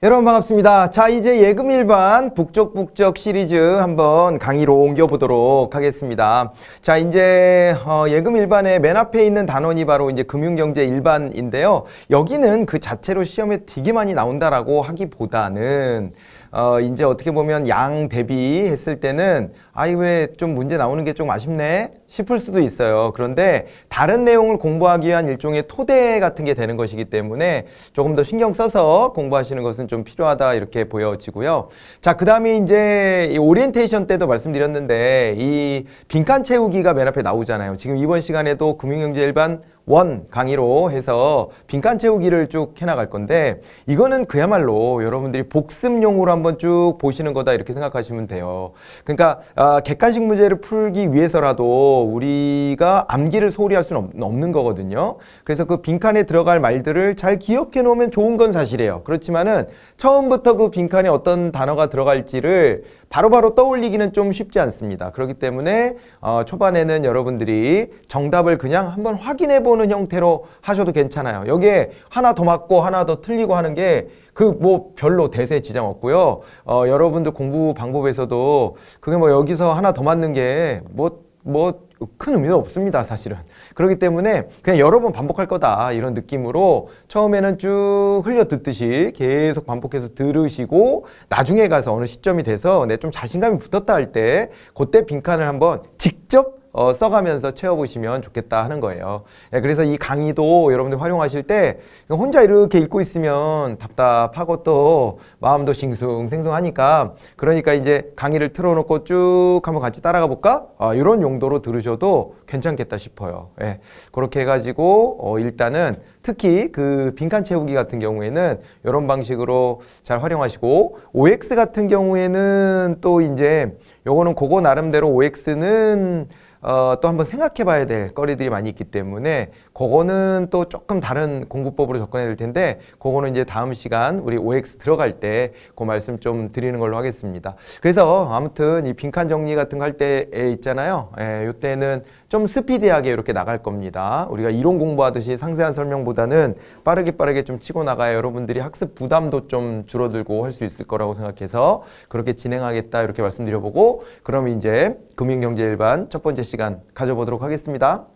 여러분 반갑습니다. 자 이제 예금 일반 북적북적 시리즈 한번 강의로 옮겨보도록 하겠습니다. 자 이제 어, 예금 일반의 맨 앞에 있는 단원이 바로 이제 금융경제 일반인데요. 여기는 그 자체로 시험에 되게 많이 나온다라고 하기보다는 어, 이제 어떻게 보면 양 대비했을 때는 아이 왜 좀 문제 나오는 게 좀 아쉽네 싶을 수도 있어요. 그런데 다른 내용을 공부하기 위한 일종의 토대 같은 게 되는 것이기 때문에 조금 더 신경 써서 공부하시는 것은 좀 필요하다 이렇게 보여지고요. 자, 그 다음에 이제 오리엔테이션 때도 말씀드렸는데 이 빈칸 채우기가 맨 앞에 나오잖아요. 지금 이번 시간에도 금융경제 일반 원 강의로 해서 빈칸 채우기를 쭉 해나갈 건데 이거는 그야말로 여러분들이 복습용으로 한번 쭉 보시는 거다 이렇게 생각하시면 돼요. 그러니까 아, 객관식 문제를 풀기 위해서라도 우리가 암기를 소홀히 할 수는 없, 는 거거든요. 그래서 그 빈칸에 들어갈 말들을 잘 기억해 놓으면 좋은 건 사실이에요. 그렇지만은 처음부터 그 빈칸에 어떤 단어가 들어갈지를 바로바로 바로 떠올리기는 좀 쉽지 않습니다. 그렇기 때문에 어, 초반에는 여러분들이 정답을 그냥 한번 확인해보는 형태로 하셔도 괜찮아요. 여기에 하나 더 맞고 하나 더 틀리고 하는 게 그 뭐 별로 대세 지장 없고요. 어, 여러분들 공부 방법에서도 그게 뭐 여기서 하나 더 맞는 게 뭐뭐 뭐, 뭐큰 의미는 없습니다, 사실은. 그렇기 때문에 그냥 여러 번 반복할 거다, 이런 느낌으로 처음에는 쭉 흘려 듣듯이 계속 반복해서 들으시고 나중에 가서 어느 시점이 돼서 내좀 네, 자신감이 붙었다 할 때 그때 빈칸을 한번 직접 어, 써가면서 채워보시면 좋겠다 하는 거예요. 네, 그래서 이 강의도 여러분들 활용하실 때 혼자 이렇게 읽고 있으면 답답하고 또 마음도 싱숭생숭하니까 그러니까 이제 강의를 틀어놓고 쭉 한번 같이 따라가 볼까? 아, 이런 용도로 들으셔도 괜찮겠다 싶어요. 네, 그렇게 해가지고 어, 일단은 특히 그 빈칸 채우기 같은 경우에는 이런 방식으로 잘 활용하시고 OX 같은 경우에는 또 이제 요거는 그거 나름대로 OX는 어, 또 한 번 생각해 봐야 될 거리들이 많이 있기 때문에 그거는 또 조금 다른 공부법으로 접근해야 될 텐데 그거는 이제 다음 시간 우리 OX 들어갈 때 그 말씀 좀 드리는 걸로 하겠습니다. 그래서 아무튼 이 빈칸 정리 같은 거 할 때 있잖아요. 예, 이때는 좀 스피디하게 이렇게 나갈 겁니다. 우리가 이론 공부하듯이 상세한 설명보다는 빠르게 빠르게 좀 치고 나가야 여러분들이 학습 부담도 좀 줄어들고 할 수 있을 거라고 생각해서 그렇게 진행하겠다 이렇게 말씀드려보고 그럼 이제 금융경제 일반 첫 번째 시간 가져보도록 하겠습니다.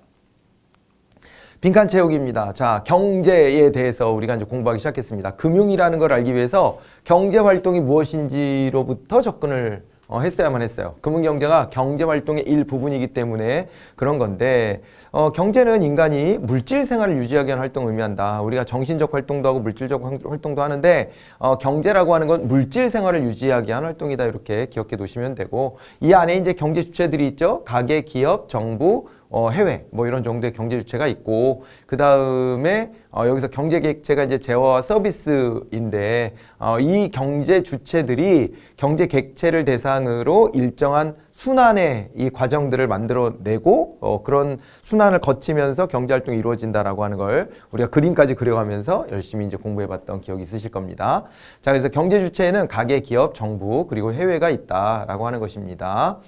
빈칸 채우기입니다. 자, 경제에 대해서 우리가 이제 공부하기 시작했습니다. 금융이라는 걸 알기 위해서 경제 활동이 무엇인지로부터 접근을 어, 했어야만 했어요. 금융경제가 경제활동의 일부분이기 때문에 그런 건데 어, 경제는 인간이 물질생활을 유지하기 위한 활동을 의미한다. 우리가 정신적 활동도 하고 물질적 활동도 하는데 어, 경제라고 하는 건 물질생활을 유지하기 위한 활동이다. 이렇게 기억해 놓으시면 되고 이 안에 이제 경제 주체들이 있죠. 가계, 기업, 정부, 어, 해외 뭐 이런 정도의 경제 주체가 있고 그 다음에 어, 여기서 경제 객체가 이제 재화와 서비스인데 어, 이 경제 주체들이 경제 객체를 대상으로 일정한 순환의 이 과정들을 만들어내고 어, 그런 순환을 거치면서 경제 활동이 이루어진다라고 하는 걸 우리가 그림까지 그려가면서 열심히 이제 공부해봤던 기억이 있으실 겁니다. 자 그래서 경제 주체에는 가계, 기업, 정부 그리고 해외가 있다라고 하는 것입니다.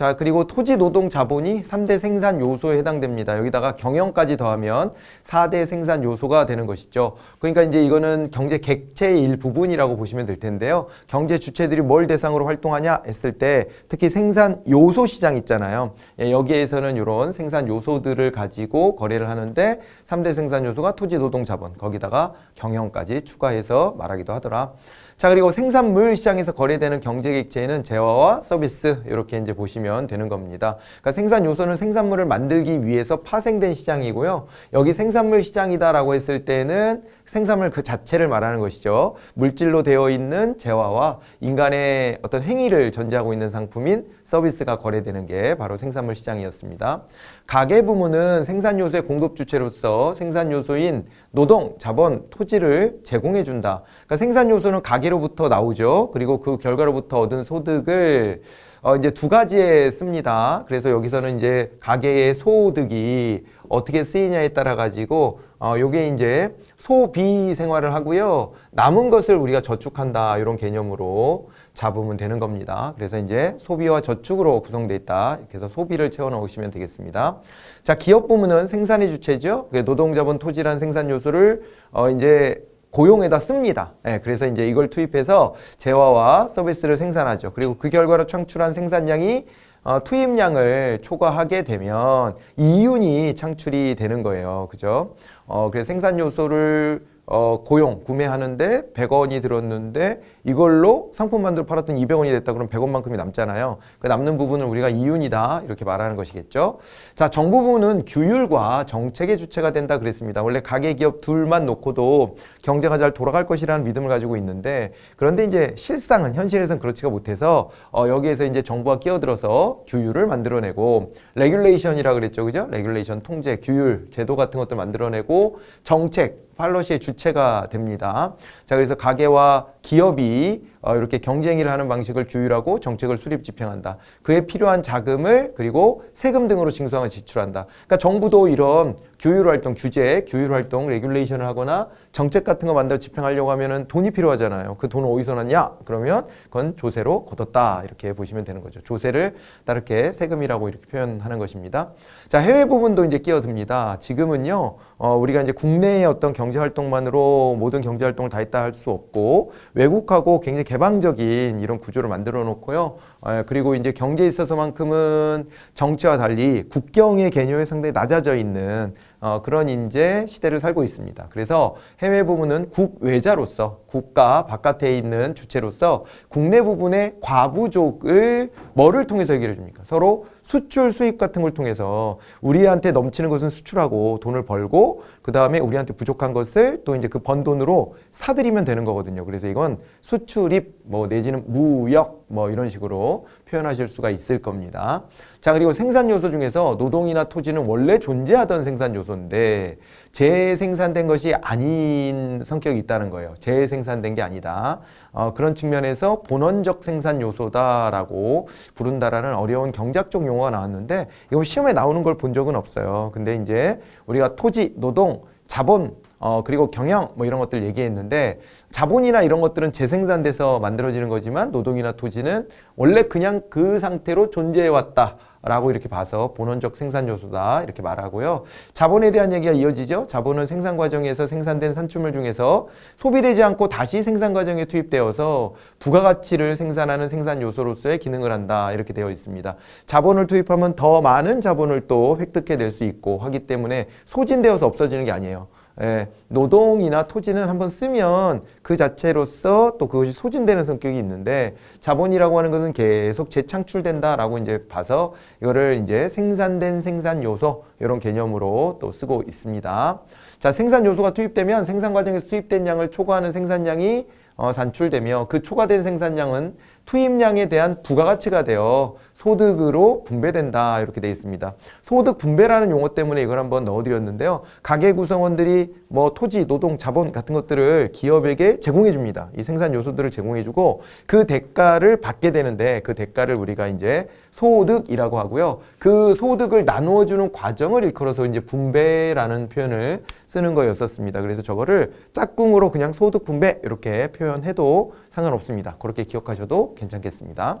자 그리고 토지 노동 자본이 3대 생산 요소에 해당됩니다. 여기다가 경영까지 더하면 4대 생산 요소가 되는 것이죠. 그러니까 이제 이거는 경제 객체의 일부분이라고 보시면 될 텐데요. 경제 주체들이 뭘 대상으로 활동하냐 했을 때 특히 생산 요소 시장 있잖아요. 예, 여기에서는 이런 생산 요소들을 가지고 거래를 하는데 3대 생산 요소가 토지 노동 자본 거기다가 경영까지 추가해서 말하기도 하더라. 자 그리고 생산물 시장에서 거래되는 경제객체는 재화와 서비스 이렇게 이제 보시면 되는 겁니다. 그러니까 생산 요소는 생산물을 만들기 위해서 파생된 시장이고요. 여기 생산물 시장이다라고 했을 때는 생산물 그 자체를 말하는 것이죠. 물질로 되어 있는 재화와 인간의 어떤 행위를 전제하고 있는 상품인 서비스가 거래되는 게 바로 생산물 시장이었습니다. 가계 부문은 생산 요소의 공급 주체로서 생산 요소인 노동, 자본, 토지를 제공해 준다. 그러니까 생산 요소는 가계로부터 나오죠. 그리고 그 결과로부터 얻은 소득을 어 이제 두 가지에 씁니다. 그래서 여기서는 이제 가계의 소득이 어떻게 쓰이냐에 따라 가지고 어 요게 이제 소비 생활을 하고요. 남은 것을 우리가 저축한다. 이런 개념으로 잡으면 되는 겁니다. 그래서 이제 소비와 저축으로 구성되어 있다. 이렇게 해서 소비를 채워넣으시면 되겠습니다. 자, 기업 부문은 생산의 주체죠. 노동자본 토지란 생산 요소를 어 이제 고용에다 씁니다. 네, 그래서 이제 이걸 투입해서 재화와 서비스를 생산하죠. 그리고 그 결과로 창출한 생산량이 어, 투입량을 초과하게 되면 이윤이 창출이 되는 거예요. 그죠? 어, 그래서 생산 요소를 어, 고용, 구매하는데 100원이 들었는데 이걸로 상품 만들어 팔았던 200원이 됐다 그럼 100원만큼이 남잖아요. 그 남는 부분을 우리가 이윤이다 이렇게 말하는 것이겠죠. 자, 정부부는 규율과 정책의 주체가 된다 그랬습니다. 원래 가계 기업 둘만 놓고도 경제가 잘 돌아갈 것이라는 믿음을 가지고 있는데 그런데 이제 실상은 현실에서는 그렇지가 못해서 어, 여기에서 이제 정부가 끼어들어서 규율을 만들어내고 레귤레이션이라 그랬죠. 그죠? 레귤레이션 통제, 규율, 제도 같은 것들 만들어내고 정책, 팔러시의 주체가 됩니다. 자, 그래서 가계와 기업이 어, 이렇게 경쟁을 하는 방식을 규율하고 정책을 수립 집행한다. 그에 필요한 자금을 그리고 세금 등으로 징수하고 지출한다. 그러니까 정부도 이런 교율활동 규제, 교율활동 레귤레이션을 하거나 정책 같은 거 만들어 집행하려고 하면은 돈이 필요하잖아요. 그 돈은 어디서 났냐? 그러면 그건 조세로 걷었다 이렇게 보시면 되는 거죠. 조세를 따르게 세금이라고 이렇게 표현하는 것입니다. 자 해외 부분도 이제 끼어듭니다. 지금은요 어, 우리가 이제 국내의 어떤 경제 활동만으로 모든 경제 활동을 다 했다 할 수 없고 외국하고 굉장히 개방적인 이런 구조를 만들어 놓고요. 어, 그리고 이제 경제에 있어서만큼은 정치와 달리 국경의 개념이 상당히 낮아져 있는 어, 그런 인재 시대를 살고 있습니다. 그래서 해외 부문은 국외자로서 국가 바깥에 있는 주체로서 국내 부분의 과부족을 뭐를 통해서 해결해 줍니까? 서로 수출 수입 같은 걸 통해서 우리한테 넘치는 것은 수출하고 돈을 벌고 그 다음에 우리한테 부족한 것을 또 이제 그 번 돈으로 사들이면 되는 거거든요. 그래서 이건 수출입 뭐 내지는 무역 뭐 이런 식으로 표현하실 수가 있을 겁니다. 자 그리고 생산 요소 중에서 노동이나 토지는 원래 존재하던 생산 요소인데 재생산된 것이 아닌 성격이 있다는 거예요. 재생산된 게 아니다. 어, 그런 측면에서 본원적 생산 요소다라고 부른다라는 어려운 경작적 용어가 나왔는데 이거 시험에 나오는 걸 본 적은 없어요. 근데 이제 우리가 토지, 노동, 자본 어, 그리고 경영 뭐 이런 것들 얘기했는데 자본이나 이런 것들은 재생산돼서 만들어지는 거지만 노동이나 토지는 원래 그냥 그 상태로 존재해왔다. 라고 이렇게 봐서 본원적 생산 요소다 이렇게 말하고요. 자본에 대한 얘기가 이어지죠. 자본은 생산 과정에서 생산된 산출물 중에서 소비되지 않고 다시 생산 과정에 투입되어서 부가가치를 생산하는 생산 요소로서의 기능을 한다 이렇게 되어 있습니다. 자본을 투입하면 더 많은 자본을 또 획득해낼 수 있고 하기 때문에 소진되어서 없어지는 게 아니에요. 예, 노동이나 토지는 한번 쓰면 그 자체로서 또 그것이 소진되는 성격이 있는데 자본이라고 하는 것은 계속 재창출된다라고 이제 봐서 이거를 이제 생산된 생산 요소 이런 개념으로 또 쓰고 있습니다. 자, 생산 요소가 투입되면 생산 과정에서 투입된 양을 초과하는 생산량이 어, 산출되며 그 초과된 생산량은 투입량에 대한 부가가치가 되어 소득으로 분배된다 이렇게 되어 있습니다. 소득 분배라는 용어 때문에 이걸 한번 넣어드렸는데요. 가계 구성원들이 뭐 토지, 노동, 자본 같은 것들을 기업에게 제공해 줍니다. 이 생산 요소들을 제공해 주고 그 대가를 받게 되는데 그 대가를 우리가 이제 소득이라고 하고요. 그 소득을 나누어 주는 과정을 일컬어서 이제 분배라는 표현을 쓰는 거였었습니다. 그래서 저거를 짝꿍으로 그냥 소득 분배 이렇게 표현해도 상관없습니다. 그렇게 기억하셔도 괜찮겠습니다.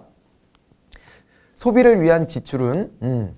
소비를 위한 지출은 음,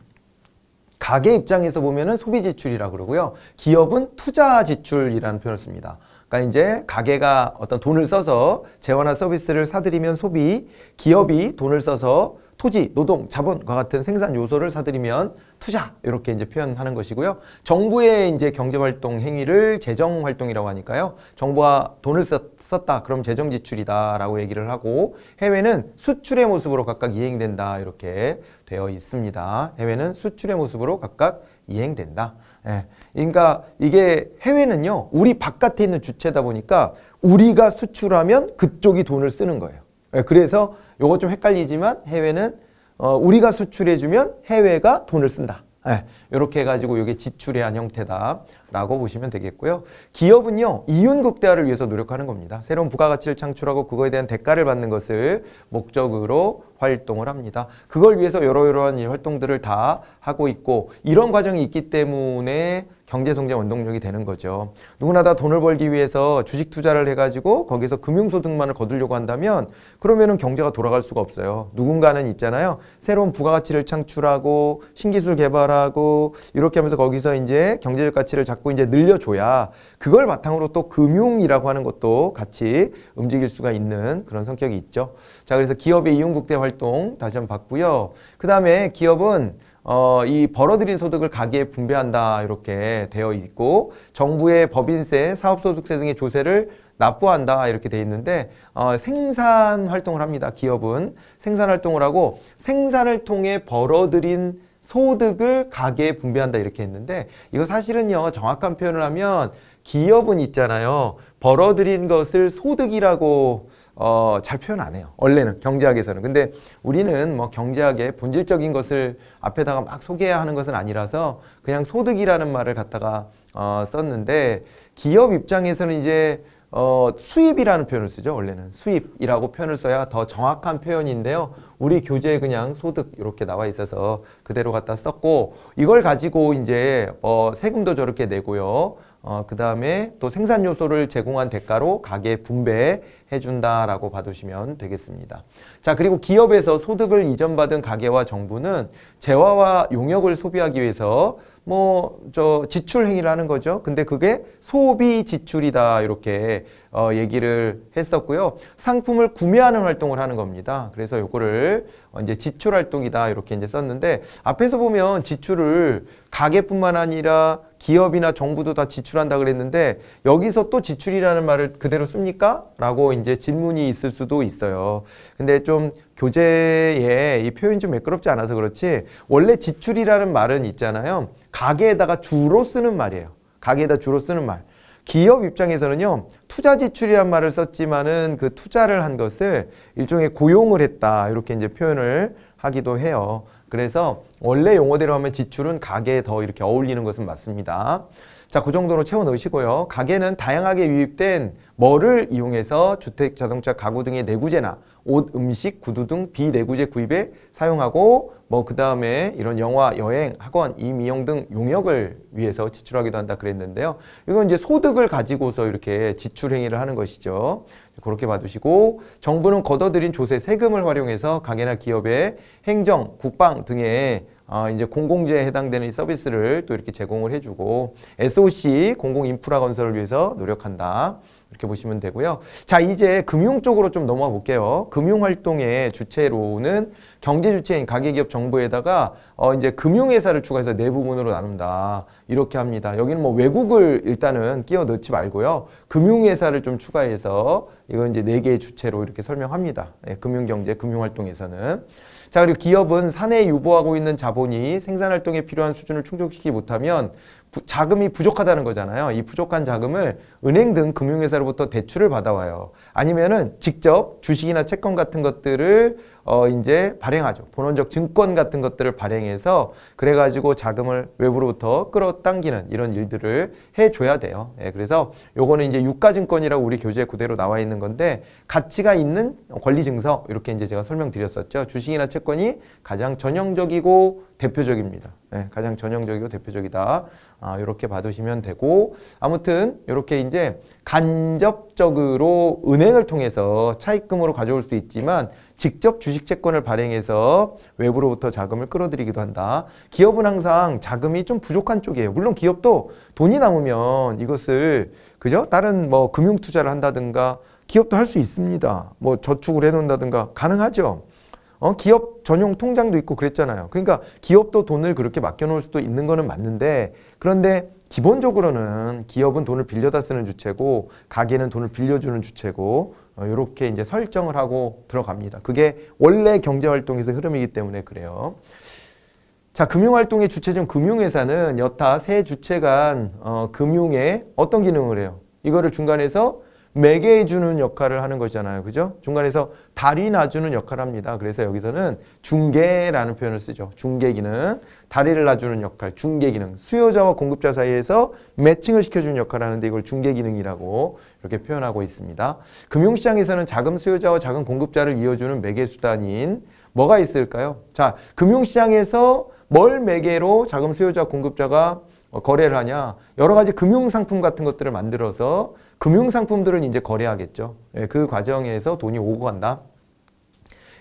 가계 입장에서 보면 소비 지출이라 그러고요. 기업은 투자 지출이라는 표현을 씁니다. 그러니까 이제 가게가 어떤 돈을 써서 재화 서비스를 사들이면 소비, 기업이 돈을 써서 토지, 노동, 자본과 같은 생산 요소를 사들이면 투자 이렇게 이제 표현하는 것이고요. 정부의 이제 경제 활동 행위를 재정 활동이라고 하니까요. 정부가 돈을 썼다 그럼 재정 지출이다라고 얘기를 하고 해외는 수출의 모습으로 각각 이행된다 이렇게 되어 있습니다. 해외는 수출의 모습으로 각각 이행된다. 예. 그러니까 이게 해외는요. 우리 바깥에 있는 주체다 보니까 우리가 수출하면 그쪽이 돈을 쓰는 거예요. 예, 그래서 요건 좀 헷갈리지만 해외는 어, 우리가 수출해주면 해외가 돈을 쓴다. 예, 이렇게 해가지고 이게 지출의 한 형태다라고 보시면 되겠고요. 기업은요 이윤 극대화를 위해서 노력하는 겁니다. 새로운 부가가치를 창출하고 그거에 대한 대가를 받는 것을 목적으로 활동을 합니다. 그걸 위해서 여러 여러한 활동들을 다 하고 있고 이런 과정이 있기 때문에 경제성장 원동력이 되는 거죠. 누구나 다 돈을 벌기 위해서 주식 투자를 해가지고 거기서 금융소득만을 거두려고 한다면 그러면은 경제가 돌아갈 수가 없어요. 누군가는 있잖아요. 새로운 부가가치를 창출하고 신기술 개발하고 이렇게 하면서 거기서 이제 경제적 가치를 자꾸 이제 늘려줘야 그걸 바탕으로 또 금융이라고 하는 것도 같이 움직일 수가 있는 그런 성격이 있죠. 자, 그래서 기업의 이윤국대 활동 다시 한번 봤고요. 그 다음에 기업은 어, 이 벌어들인 소득을 가계에 분배한다 이렇게 되어 있고 정부의 법인세, 사업소득세 등의 조세를 납부한다 이렇게 돼 있는데 어, 생산 활동을 합니다. 기업은 생산 활동을 하고 생산을 통해 벌어들인 소득을 가계에 분배한다 이렇게 했는데 이거 사실은요 정확한 표현을 하면 기업은 있잖아요 벌어들인 것을 소득이라고 어, 잘 표현 안 해요. 원래는 경제학에서는. 근데 우리는 뭐 경제학의 본질적인 것을 앞에다가 막 소개해야 하는 것은 아니라서 그냥 소득이라는 말을 갖다가 어, 썼는데 기업 입장에서는 이제 어, 수입이라는 표현을 쓰죠. 원래는 수입이라고 표현을 써야 더 정확한 표현인데요. 우리 교재에 그냥 소득 이렇게 나와 있어서 그대로 갖다 썼고 이걸 가지고 이제 어, 세금도 저렇게 내고요. 어, 그 다음에 또 생산 요소를 제공한 대가로 가계 분배 해준다라고 봐두시면 되겠습니다. 자 그리고 기업에서 소득을 이전받은 가계와 정부는 재화와 용역을 소비하기 위해서 뭐 저 지출 행위를 하는 거죠. 근데 그게 소비 지출이다 이렇게 어 얘기를 했었고요. 상품을 구매하는 활동을 하는 겁니다. 그래서 요거를 어, 이제 지출 활동이다 이렇게 이제 썼는데 앞에서 보면 지출을 가계뿐만 아니라 기업이나 정부도 다 지출한다 그랬는데 여기서 또 지출이라는 말을 그대로 씁니까? 라고 이제 질문이 있을 수도 있어요. 근데 좀 교재에 이 표현 이좀 매끄럽지 않아서 그렇지 원래 지출이라는 말은 있잖아요. 가게에다가 주로 쓰는 말이에요. 가게에다 주로 쓰는 말. 기업 입장에서는요 투자 지출이란 말을 썼지만은 그 투자를 한 것을 일종의 고용을 했다 이렇게 이제 표현을 하기도 해요 그래서 원래 용어대로 하면 지출은 가게에더 이렇게 어울리는 것은 맞습니다. 자, 그 정도로 채워 넣으시고요. 가게는 다양하게 유입된 뭐를 이용해서 주택, 자동차, 가구 등의 내구재나 옷, 음식, 구두 등 비내구재 구입에 사용하고 뭐 그 다음에 이런 영화, 여행, 학원, 임이용 등 용역을 위해서 지출하기도 한다 그랬는데요. 이건 이제 소득을 가지고서 이렇게 지출 행위를 하는 것이죠. 그렇게 봐주시고 정부는 걷어들인 조세 세금을 활용해서 가게나 기업의 행정, 국방 등의 어, 이제 공공재에 해당되는 서비스를 또 이렇게 제공을 해주고 SOC 공공 인프라 건설을 위해서 노력한다. 이렇게 보시면 되고요. 자, 이제 금융 쪽으로 좀 넘어가 볼게요. 금융 활동의 주체로는 경제 주체인 가계기업 정부에다가어 이제 금융회사를 추가해서 네 부분으로 나눈다 이렇게 합니다. 여기는 뭐 외국을 일단은 끼워 넣지 말고요. 금융회사를 좀 추가해서 이건 이제 네 개의 주체로 이렇게 설명합니다. 예, 금융경제, 금융활동에서는. 자 그리고 기업은 사내 유보하고 있는 자본이 생산활동에 필요한 수준을 충족시키지 못하면 부, 자금이 부족하다는 거잖아요. 이 부족한 자금을 은행 등 금융회사로부터 대출을 받아와요. 아니면은 직접 주식이나 채권 같은 것들을 어 이제 발행하죠. 본원적 증권 같은 것들을 발행해서 그래가지고 자금을 외부로부터 끌어당기는 이런 일들을 해줘야 돼요. 예, 그래서 요거는 이제 유가증권이라고 우리 교재에 그대로 나와 있는 건데 가치가 있는 권리증서 이렇게 이제 제가 설명드렸었죠. 주식이나 채권이 가장 전형적이고 대표적입니다. 예, 가장 전형적이고 대표적이다. 아, 이렇게 봐두시면 되고 아무튼 이렇게 이제 간접적으로 은행을 통해서 차입금으로 가져올 수 있지만 직접 주식 채권을 발행해서 외부로부터 자금을 끌어들이기도 한다. 기업은 항상 자금이 좀 부족한 쪽이에요. 물론 기업도 돈이 남으면 이것을 그죠? 다른 뭐 금융 투자를 한다든가 기업도 할 수 있습니다. 뭐 저축을 해 놓는다든가 가능하죠. 어, 기업 전용 통장도 있고 그랬잖아요. 그러니까 기업도 돈을 그렇게 맡겨 놓을 수도 있는 거는 맞는데 그런데 기본적으로는 기업은 돈을 빌려다 쓰는 주체고 가게는 돈을 빌려주는 주체고 이렇게 어, 이제 설정을 하고 들어갑니다. 그게 원래 경제활동에서 흐름이기 때문에 그래요. 자, 금융활동의 주체중 금융회사는 여타 세 주체 간 어, 금융에 어떤 기능을 해요? 이거를 중간에서 매개해주는 역할을 하는 거잖아요. 그죠? 중간에서 다리 놔주는 역할을 합니다. 그래서 여기서는 중개라는 표현을 쓰죠. 중개 기능, 다리를 놔주는 역할, 중개 기능. 수요자와 공급자 사이에서 매칭을 시켜주는 역할을 하는데 이걸 중개 기능이라고 이렇게 표현하고 있습니다. 금융시장에서는 자금 수요자와 자금 공급자를 이어주는 매개수단인 뭐가 있을까요? 자, 금융시장에서 뭘 매개로 자금 수요자 공급자가 어, 거래를 하냐 여러 가지 금융상품 같은 것들을 만들어서 금융상품들을 이제 거래하겠죠. 예, 그 과정에서 돈이 오고 간다.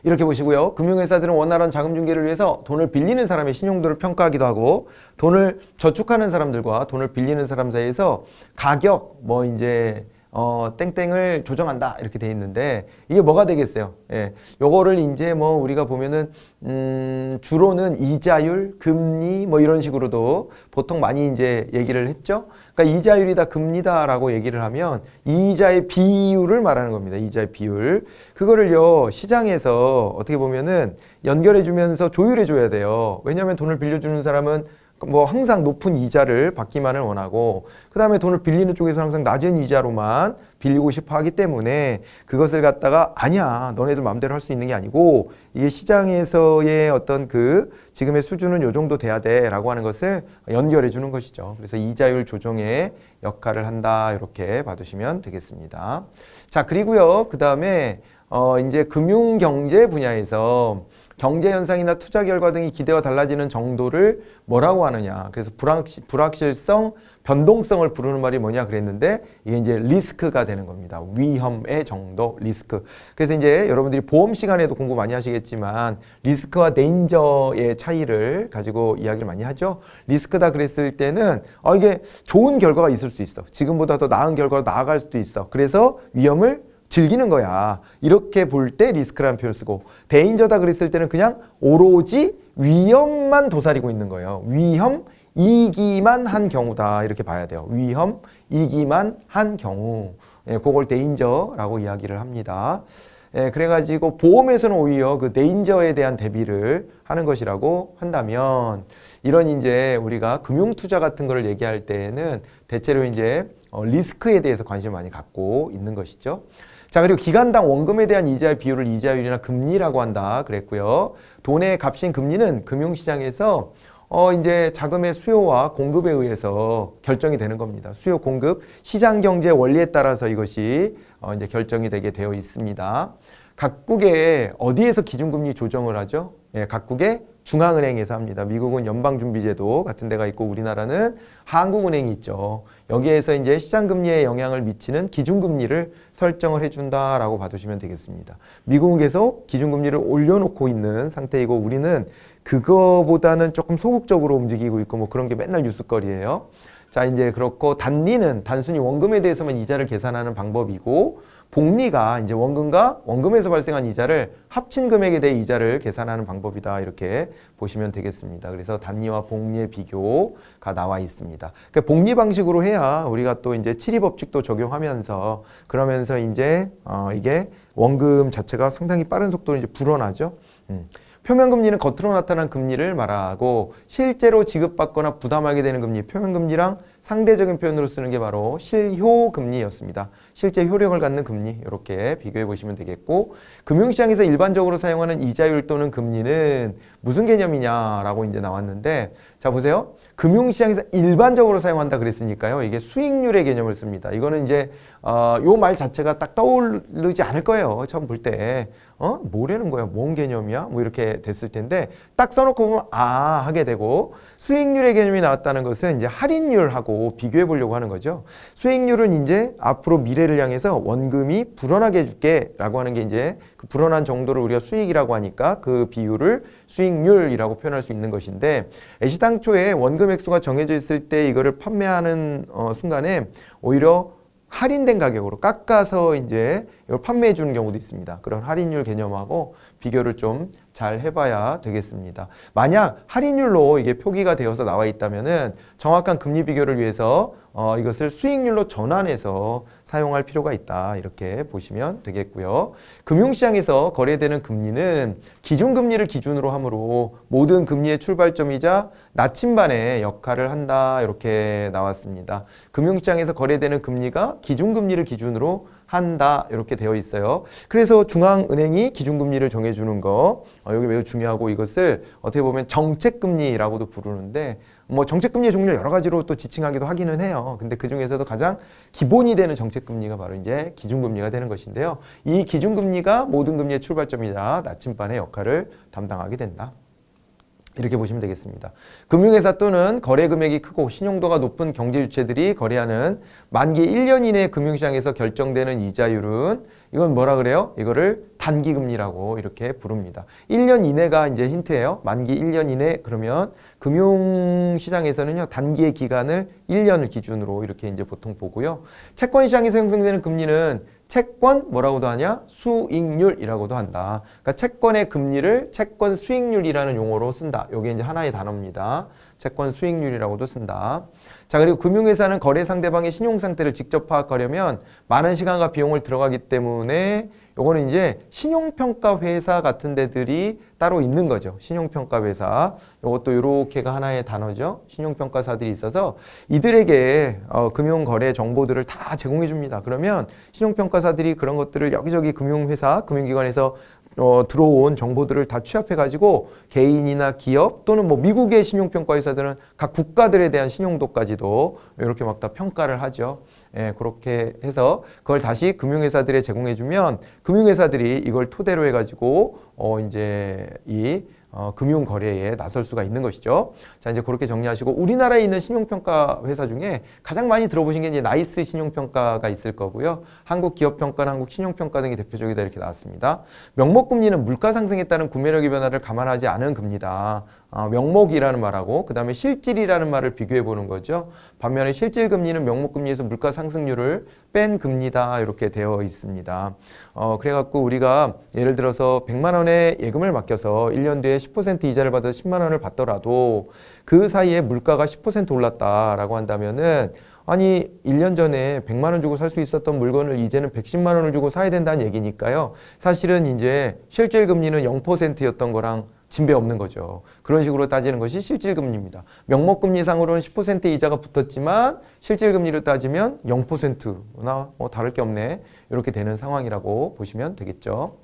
이렇게 보시고요. 금융회사들은 원활한 자금 중개를 위해서 돈을 빌리는 사람의 신용도를 평가하기도 하고 돈을 저축하는 사람들과 돈을 빌리는 사람 사이에서 가격, 뭐 이제 어, 땡땡을 조정한다 이렇게 돼 있는데 이게 뭐가 되겠어요? 예. 요거를 이제 뭐 우리가 보면은 음, 주로는 이자율, 금리 뭐 이런 식으로도 보통 많이 이제 얘기를 했죠. 그러니까 이자율이다 금리다라고 얘기를 하면 이자의 비율을 말하는 겁니다. 이자의 비율. 그거를요 시장에서 어떻게 보면은 연결해 주면서 조율해 줘야 돼요. 왜냐하면 돈을 빌려주는 사람은 뭐 항상 높은 이자를 받기만을 원하고 그 다음에 돈을 빌리는 쪽에서 항상 낮은 이자로만 빌리고 싶어 하기 때문에 그것을 갖다가 아니야 너네들 마음대로 할 수 있는 게 아니고 이게 시장에서의 어떤 그 지금의 수준은 요 정도 돼야 돼 라고 하는 것을 연결해 주는 것이죠 그래서 이자율 조정의 역할을 한다 이렇게 봐두시면 되겠습니다 자 그리고요 그 다음에 어 이제 금융경제 분야에서 경제 현상이나 투자 결과 등이 기대와 달라지는 정도를 뭐라고 하느냐. 그래서 불확실, 불확실성, 변동성을 부르는 말이 뭐냐 그랬는데 이게 이제 리스크가 되는 겁니다. 위험의 정도, 리스크. 그래서 이제 여러분들이 보험 시간에도 공부 많이 하시겠지만 리스크와 데인저의 차이를 가지고 이야기를 많이 하죠. 리스크다 그랬을 때는 어 이게 좋은 결과가 있을 수 있어. 지금보다 더 나은 결과로 나아갈 수도 있어. 그래서 위험을 즐기는 거야. 이렇게 볼 때 리스크라는 표현을 쓰고 데인저다 그랬을 때는 그냥 오로지 위험만 도사리고 있는 거예요. 위험, 이기만 한 경우다. 이렇게 봐야 돼요. 위험, 이기만 한 경우. 예, 그걸 데인저라고 이야기를 합니다. 예, 그래가지고 보험에서는 오히려 그 데인저에 대한 대비를 하는 것이라고 한다면 이런 이제 우리가 금융 투자 같은 거를 얘기할 때에는 대체로 이제 어, 리스크에 대해서 관심을 많이 갖고 있는 것이죠. 자 그리고 기간당 원금에 대한 이자의 비율을 이자율이나 금리라고 한다 그랬고요. 돈의 값인 금리는 금융시장에서 어 이제 자금의 수요와 공급에 의해서 결정이 되는 겁니다. 수요 공급 시장 경제 원리에 따라서 이것이 어 이제 결정이 되게 되어 있습니다. 각국의 어디에서 기준금리 조정을 하죠? 예, 각국의 중앙은행에서 합니다. 미국은 연방준비제도 같은 데가 있고 우리나라는 한국은행이 있죠. 여기에서 이제 시장금리에 영향을 미치는 기준금리를 설정을 해준다라고 봐두시면 되겠습니다. 미국은 계속 기준금리를 올려놓고 있는 상태이고 우리는 그거보다는 조금 소극적으로 움직이고 있고 뭐 그런 게 맨날 뉴스거리예요. 자 이제 그렇고 단리는 단순히 원금에 대해서만 이자를 계산하는 방법이고 복리가 이제 원금과 원금에서 발생한 이자를 합친 금액에 대해 이자를 계산하는 방법이다 이렇게 보시면 되겠습니다. 그래서 단리와 복리의 비교가 나와 있습니다. 그러니까 복리 방식으로 해야 우리가 또 이제 칠입 법칙도 적용하면서 그러면서 이제 어 이게 원금 자체가 상당히 빠른 속도로 이제 불어나죠. 음. 표면금리는 겉으로 나타난 금리를 말하고 실제로 지급받거나 부담하게 되는 금리 표면금리랑 상대적인 표현으로 쓰는 게 바로 실효금리였습니다. 실제 효력을 갖는 금리 이렇게 비교해 보시면 되겠고 금융시장에서 일반적으로 사용하는 이자율 또는 금리는 무슨 개념이냐라고 이제 나왔는데 자 보세요. 금융시장에서 일반적으로 사용한다 그랬으니까요. 이게 수익률의 개념을 씁니다. 이거는 이제 어, 요 말 자체가 딱 떠오르지 않을 거예요. 처음 볼 때. 어? 뭐라는 거야? 뭔 개념이야? 뭐 이렇게 됐을 텐데 딱 써놓고 보면 아 하게 되고 수익률의 개념이 나왔다는 것은 이제 할인율하고 비교해 보려고 하는 거죠. 수익률은 이제 앞으로 미래를 향해서 원금이 불어나게 해줄게 라고 하는 게 이제 그 불어난 정도를 우리가 수익이라고 하니까 그 비율을 수익률이라고 표현할 수 있는 것인데 애시당초에 원금 액수가 정해져 있을 때 이거를 판매하는 어, 순간에 오히려 할인된 가격으로 깎아서 이제 판매해 주는 경우도 있습니다. 그런 할인율 개념하고 비교를 좀 잘 해봐야 되겠습니다. 만약 할인율로 이게 표기가 되어서 나와 있다면은 정확한 금리 비교를 위해서 어, 이것을 수익률로 전환해서 사용할 필요가 있다. 이렇게 보시면 되겠고요. 금융시장에서 거래되는 금리는 기준금리를 기준으로 하므로 모든 금리의 출발점이자 나침반의 역할을 한다. 이렇게 나왔습니다. 금융시장에서 거래되는 금리가 기준금리를 기준으로 한다 이렇게 되어 있어요. 그래서 중앙은행이 기준금리를 정해주는 거 어, 여기 매우 중요하고 이것을 어떻게 보면 정책금리라고도 부르는데 뭐 정책금리의 종류 여러 가지로 또 지칭하기도 하기는 해요. 근데 그 중에서도 가장 기본이 되는 정책금리가 바로 이제 기준금리가 되는 것인데요. 이 기준금리가 모든 금리의 출발점이자 나침반의 역할을 담당하게 된다. 이렇게 보시면 되겠습니다. 금융회사 또는 거래 금액이 크고 신용도가 높은 경제유체들이 거래하는 만기 1년 이내 금융시장에서 결정되는 이자율은 이건 뭐라 그래요? 이거를 단기금리라고 이렇게 부릅니다. 1년 이내가 이제 힌트예요. 만기 1년 이내 그러면 금융시장에서는요. 단기의 기간을 1년을 기준으로 이렇게 이제 보통 보고요. 채권시장에서 형성되는 금리는 채권 뭐라고도 하냐? 수익률이라고도 한다. 그러니까 채권의 금리를 채권 수익률이라는 용어로 쓴다. 이게 이제 하나의 단어입니다. 채권 수익률이라고도 쓴다. 자 그리고 금융회사는 거래 상대방의 신용 상태를 직접 파악하려면 많은 시간과 비용을 들어가기 때문에 요거는 이제 신용평가 회사 같은 데들이 따로 있는 거죠. 신용평가 회사. 요것도 요렇게가 하나의 단어죠. 신용평가사들이 있어서 이들에게 어, 금융거래 정보들을 다 제공해 줍니다. 그러면 신용평가사들이 그런 것들을 여기저기 금융회사, 금융기관에서 어, 들어온 정보들을 다 취합해가지고 개인이나 기업 또는 뭐 미국의 신용평가 회사들은 각 국가들에 대한 신용도까지도 이렇게 막 다 평가를 하죠. 예, 그렇게 해서 그걸 다시 금융회사들에 제공해주면 금융회사들이 이걸 토대로 해가지고 어, 이제 이 어, 금융 거래에 나설 수가 있는 것이죠. 자, 이제 그렇게 정리하시고 우리나라에 있는 신용평가 회사 중에 가장 많이 들어보신 게 이제 나이스 신용평가가 있을 거고요. 한국 기업평가, 한국 신용평가 등이 대표적이다 이렇게 나왔습니다. 명목금리는 물가 상승에 따른 구매력의 변화를 감안하지 않은 금리다. 어, 명목이라는 말하고 그 다음에 실질이라는 말을 비교해 보는 거죠. 반면에 실질금리는 명목금리에서 물가상승률을 뺀 금리다 이렇게 되어 있습니다. 어, 그래갖고 우리가 예를 들어서 100만 원의 예금을 맡겨서 1년 뒤에 10% 이자를 받아서 10만 원을 받더라도 그 사이에 물가가 10% 올랐다라고 한다면은 아니 1년 전에 100만 원 주고 살 수 있었던 물건을 이제는 110만 원을 주고 사야 된다는 얘기니까요. 사실은 이제 실질 금리는 0%였던 거랑 진배 없는 거죠. 그런 식으로 따지는 것이 실질금리입니다. 명목금리상으로는 10% 이자가 붙었지만 실질금리를 따지면 0%나 뭐 다를 게 없네. 이렇게 되는 상황이라고 보시면 되겠죠.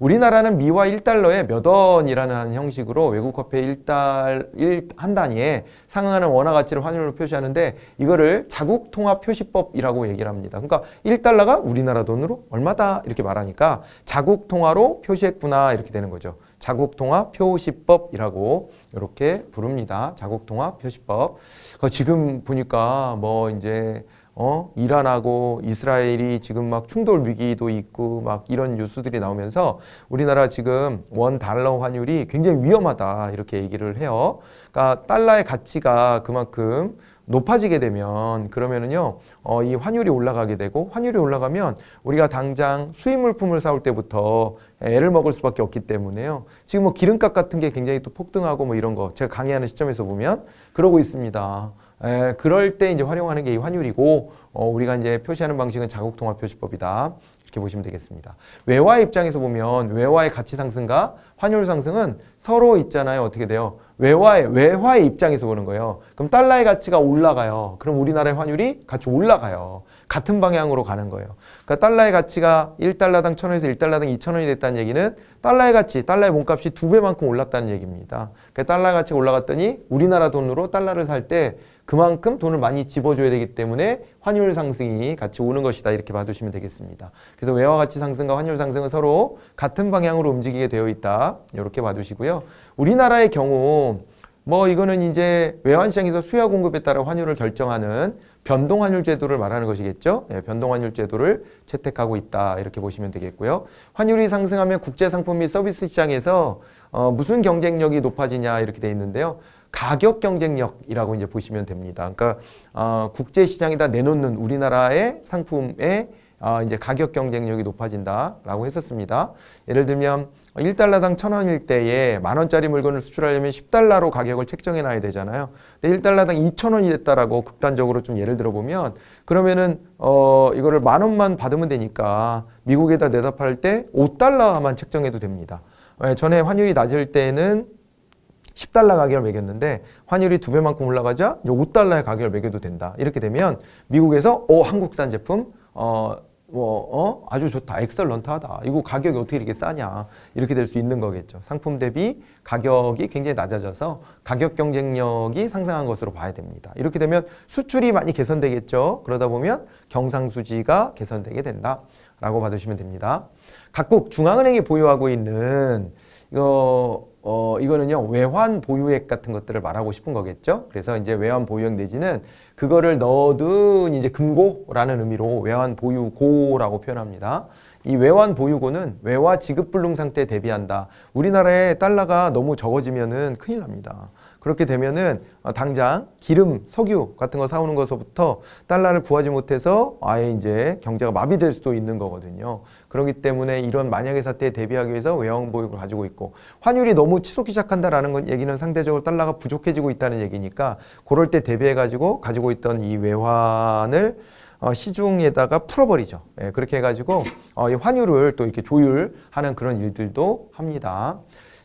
우리나라는 미화 1달러에 몇 원이라는 형식으로 외국 화폐 1달, 1, 한 단위에 상응하는 원화 가치를 환율로 표시하는데 이거를 자국통화표시법이라고 얘기를 합니다. 그러니까 1달러가 우리나라 돈으로 얼마다 이렇게 말하니까 자국통화로 표시했구나 이렇게 되는 거죠. 자국통합 표시법이라고 이렇게 부릅니다. 자국통합 표시법. 그 지금 보니까 뭐 이제 어 이란하고 이스라엘이 지금 막 충돌 위기도 있고 막 이런 뉴스들이 나오면서 우리나라 지금 원 달러 환율이 굉장히 위험하다 이렇게 얘기를 해요. 그러니까 달러의 가치가 그만큼 높아지게 되면 그러면은요 어, 이 환율이 올라가게 되고 환율이 올라가면 우리가 당장 수입 물품을 사올 때부터 애를 먹을 수밖에 없기 때문에요. 지금 뭐 기름값 같은 게 굉장히 또 폭등하고 뭐 이런 거 제가 강의하는 시점에서 보면 그러고 있습니다. 에, 예, 그럴 때 이제 활용하는 게 이 환율이고 어, 우리가 이제 표시하는 방식은 자국통화 표시법이다. 이렇게 보시면 되겠습니다. 외화의 입장에서 보면 외화의 가치 상승과 환율 상승은 서로 있잖아요. 어떻게 돼요? 외화의 외화의 입장에서 보는 거예요. 그럼 달러의 가치가 올라가요. 그럼 우리나라의 환율이 같이 올라가요. 같은 방향으로 가는 거예요. 그러니까 달러의 가치가 1달러당 1,000원에서 1달러당 2,000원이 됐다는 얘기는 달러의 가치, 달러의 몸값이 두 배만큼 올랐다는 얘기입니다. 그러니까 달러 가치가 올라갔더니 우리나라 돈으로 달러를 살 때 그만큼 돈을 많이 집어줘야 되기 때문에 환율 상승이 같이 오는 것이다 이렇게 봐두시면 되겠습니다. 그래서 외화 가치 상승과 환율 상승은 서로 같은 방향으로 움직이게 되어 있다 이렇게 봐두시고요. 우리나라의 경우 뭐 이거는 이제 외환시장에서 수요 공급에 따라 환율을 결정하는 변동환율 제도를 말하는 것이겠죠. 예, 변동환율 제도를 채택하고 있다 이렇게 보시면 되겠고요. 환율이 상승하면 국제 상품 및 서비스 시장에서 어, 무슨 경쟁력이 높아지냐 이렇게 돼 있는데요. 가격 경쟁력이라고 이제 보시면 됩니다. 그러니까 어, 국제 시장에다 내놓는 우리나라의 상품의 어, 이제 가격 경쟁력이 높아진다라고 했었습니다. 예를 들면 1달러당 1,000원일 때에 만 원짜리 물건을 수출하려면 10달러로 가격을 책정해 놔야 되잖아요. 근데 1달러당 2,000원이 됐다라고 극단적으로 좀 예를 들어 보면 그러면은 어 이거를 만 원만 받으면 되니까 미국에다 내다 팔 때 5달러만 책정해도 됩니다. 예, 전에 환율이 낮을 때는 10달러 가격을 매겼는데 환율이 두 배만큼 올라가자 5달러의 가격을 매겨도 된다. 이렇게 되면 미국에서 어 한국산 제품 어 뭐, 어? 아주 좋다. 엑설런트하다. 이거 가격이 어떻게 이렇게 싸냐. 이렇게 될 수 있는 거겠죠. 상품 대비 가격이 굉장히 낮아져서 가격 경쟁력이 상승한 것으로 봐야 됩니다. 이렇게 되면 수출이 많이 개선되겠죠. 그러다 보면 경상수지가 개선되게 된다. 라고 봐주시면 됩니다. 각국 중앙은행이 보유하고 있는, 이거, 어, 어, 이거는요, 외환 보유액 같은 것들을 말하고 싶은 거겠죠? 그래서 이제 외환 보유액 내지는 그거를 넣어둔 이제 금고라는 의미로 외환 보유고라고 표현합니다. 이 외환 보유고는 외화 지급 불능 상태에 대비한다. 우리나라의 달러가 너무 적어지면은 큰일 납니다. 그렇게 되면은 어, 당장 기름, 석유 같은 거 사오는 것부터 달러를 구하지 못해서 아예 이제 경제가 마비될 수도 있는 거거든요. 그렇기 때문에 이런 만약의 사태에 대비하기 위해서 외형보육을 가지고 있고 환율이 너무 치솟기 시작한다라는 건 얘기는 상대적으로 달러가 부족해지고 있다는 얘기니까 그럴 때 대비해 가지고 가지고 있던 이 외환을 어, 시중에다가 풀어버리죠. 예, 그렇게 해가지고 어, 이 환율을 또 이렇게 조율하는 그런 일들도 합니다.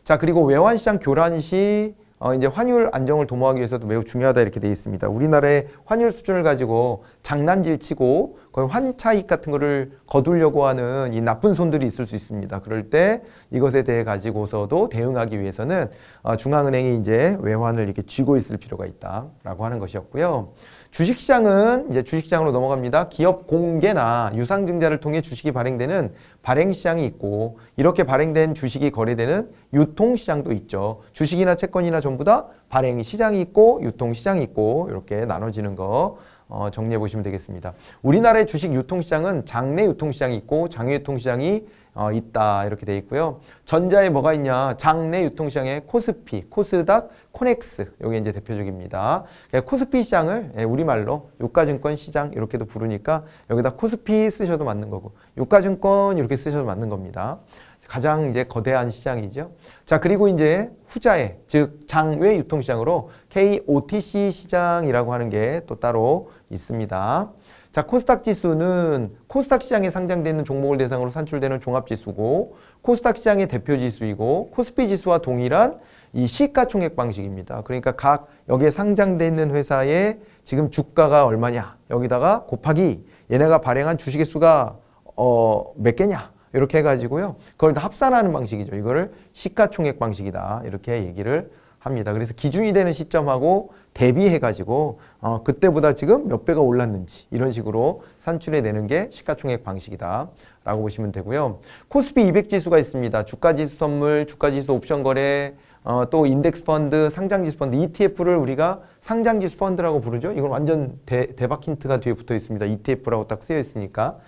자 그리고 외환시장 교란 시 어, 이제 환율 안정을 도모하기 위해서도 매우 중요하다 이렇게 되어 있습니다. 우리나라의 환율 수준을 가지고 장난질 치고 거의 환차익 같은 거를 거두려고 하는 이 나쁜 손들이 있을 수 있습니다. 그럴 때 이것에 대해 가지고서도 대응하기 위해서는 어, 중앙은행이 이제 외환을 이렇게 쥐고 있을 필요가 있다라고 하는 것이었고요. 주식시장은 이제 주식시장으로 넘어갑니다. 기업 공개나 유상증자를 통해 주식이 발행되는 발행시장이 있고 이렇게 발행된 주식이 거래되는 유통시장도 있죠. 주식이나 채권이나 전부 다 발행시장이 있고 유통시장이 있고 이렇게 나눠지는 거 어, 정리해 보시면 되겠습니다. 우리나라의 주식 유통시장은 장내 유통시장이 있고 장외 유통시장이 어, 있다 이렇게 돼 있고요. 전자에 뭐가 있냐? 장내 유통시장에 코스피, 코스닥, 코넥스 요게 이제 대표적입니다. 예, 코스피 시장을 예, 우리말로 유가증권 시장 이렇게도 부르니까 여기다 코스피 쓰셔도 맞는 거고 유가증권 이렇게 쓰셔도 맞는 겁니다. 가장 이제 거대한 시장이죠. 자 그리고 이제 후자에 즉 장외 유통시장으로 KOTC 시장이라고 하는 게 또 따로 있습니다. 자, 코스닥 지수는 코스닥 시장에 상장되는 종목을 대상으로 산출되는 종합지수고 코스닥 시장의 대표 지수이고 코스피 지수와 동일한 이 시가총액 방식입니다. 그러니까 각 여기에 상장돼 있는 회사의 지금 주가가 얼마냐 여기다가 곱하기 얘네가 발행한 주식의 수가 어몇 개냐 이렇게 해가지고요. 그걸 다 합산하는 방식이죠. 이거를 시가총액 방식이다 이렇게 얘기를 합니다. 그래서 기준이 되는 시점하고 대비해가지고 어, 그때보다 지금 몇 배가 올랐는지 이런 식으로 산출해 내는 게 시가총액 방식이다 라고 보시면 되고요. 코스피 200 지수가 있습니다. 주가지수 선물, 주가지수 옵션 거래, 어, 또 인덱스 펀드, 상장지수 펀드, ETF를 우리가 상장지수 펀드라고 부르죠. 이건 완전 대, 대박 힌트가 뒤에 붙어 있습니다. ETF라고 딱 쓰여 있으니까.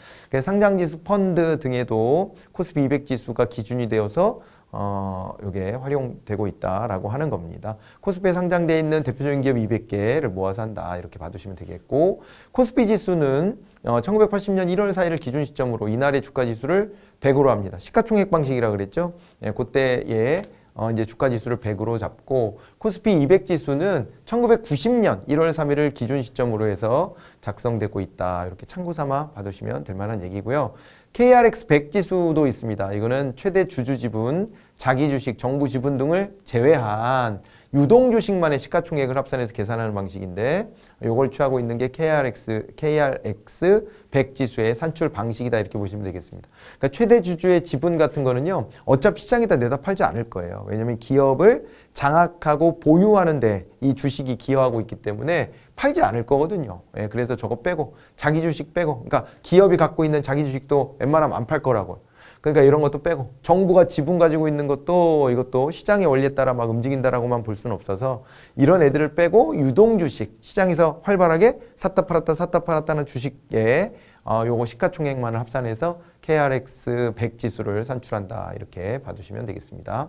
상장지수 펀드 등에도 코스피 200 지수가 기준이 되어서 어, 요게 활용되고 있다라고 하는 겁니다. 코스피에 상장되 어 있는 대표적인 기업 200개를 모아서 한다. 이렇게 봐두시면 되겠고, 코스피 지수는 어, 1980년 1월 4일을 기준 시점으로 이날의 주가 지수를 100으로 합니다. 시가총액 방식이라 그랬죠. 예, 그때에 어, 이제 주가 지수를 100으로 잡고 코스피 200 지수는 1990년 1월 3일을 기준 시점으로 해서 작성되고 있다. 이렇게 참고 삼아 봐두시면 될 만한 얘기고요. KRX 100 지수도 있습니다. 이거는 최대 주주 지분, 자기 주식, 정부 지분 등을 제외한 유동 주식만의 시가총액을 합산해서 계산하는 방식인데 요걸 취하고 있는 게 KRX, KRX 100 지수의 산출 방식이다 이렇게 보시면 되겠습니다. 그러니까 최대 주주의 지분 같은 거는요. 어차피 시장에다 내다 팔지 않을 거예요. 왜냐면 기업을 장악하고 보유하는 데 이 주식이 기여하고 있기 때문에 팔지 않을 거거든요. 예, 그래서 저거 빼고 자기 주식 빼고 그러니까 기업이 갖고 있는 자기 주식도 웬만하면 안 팔 거라고 그러니까 이런 것도 빼고 정부가 지분 가지고 있는 것도 이것도 시장의 원리에 따라 막 움직인다라고만 볼 수는 없어서 이런 애들을 빼고 유동 주식 시장에서 활발하게 샀다 팔았다 샀다 팔았다 하는 주식에 어, 요거 시가총액만을 합산해서 KRX 100 지수를 산출한다 이렇게 봐주시면 되겠습니다.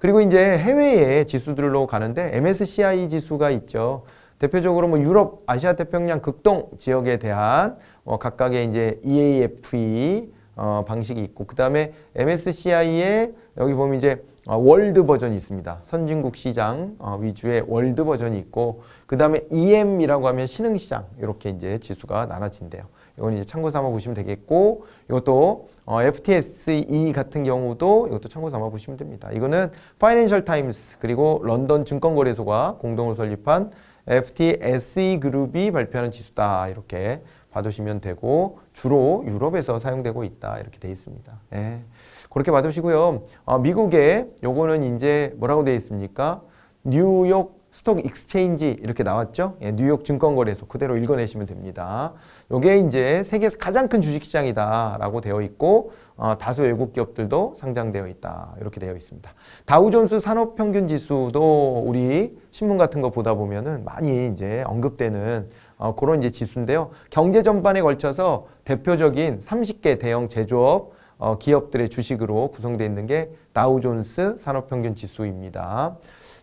그리고 이제 해외의 지수들로 가는데 MSCI 지수가 있죠. 대표적으로 뭐 유럽, 아시아 태평양 극동 지역에 대한 어, 각각의 이제 EAFE, 어, 방식이 있고 그 다음에 MSCI의 여기 보면 이제 어, 월드 버전이 있습니다. 선진국 시장 어, 위주의 월드 버전이 있고 그 다음에 EM이라고 하면 신흥시장 이렇게 이제 지수가 나눠진대요. 이건 이제 참고 삼아 보시면 되겠고 이것도 어, FTSE 같은 경우도 이것도 참고 삼아 보시면 됩니다. 이거는 파이낸셜 타임스 그리고 런던 증권거래소가 공동으로 설립한 FTSE 그룹이 발표하는 지수다 이렇게 봐으시면 되고 주로 유럽에서 사용되고 있다 이렇게 돼 있습니다. 네. 그렇게 받으시고요. 어, 미국에 요거는 이제 뭐라고 돼 있습니까? 뉴욕 스톡 익스체인지 이렇게 나왔죠? 예, 뉴욕 증권거래소 그대로 읽어내시면 됩니다. 요게 이제 세계에서 가장 큰 주식시장이다라고 되어 있고 어, 다수 외국 기업들도 상장되어 있다 이렇게 되어 있습니다. 다우존스 산업평균지수도 우리 신문 같은 거 보다 보면은 많이 이제 언급되는 어, 그런 이제 지수인데요. 경제 전반에 걸쳐서 대표적인 30개 대형 제조업 어, 기업들의 주식으로 구성되어 있는 게 다우존스 산업평균 지수입니다.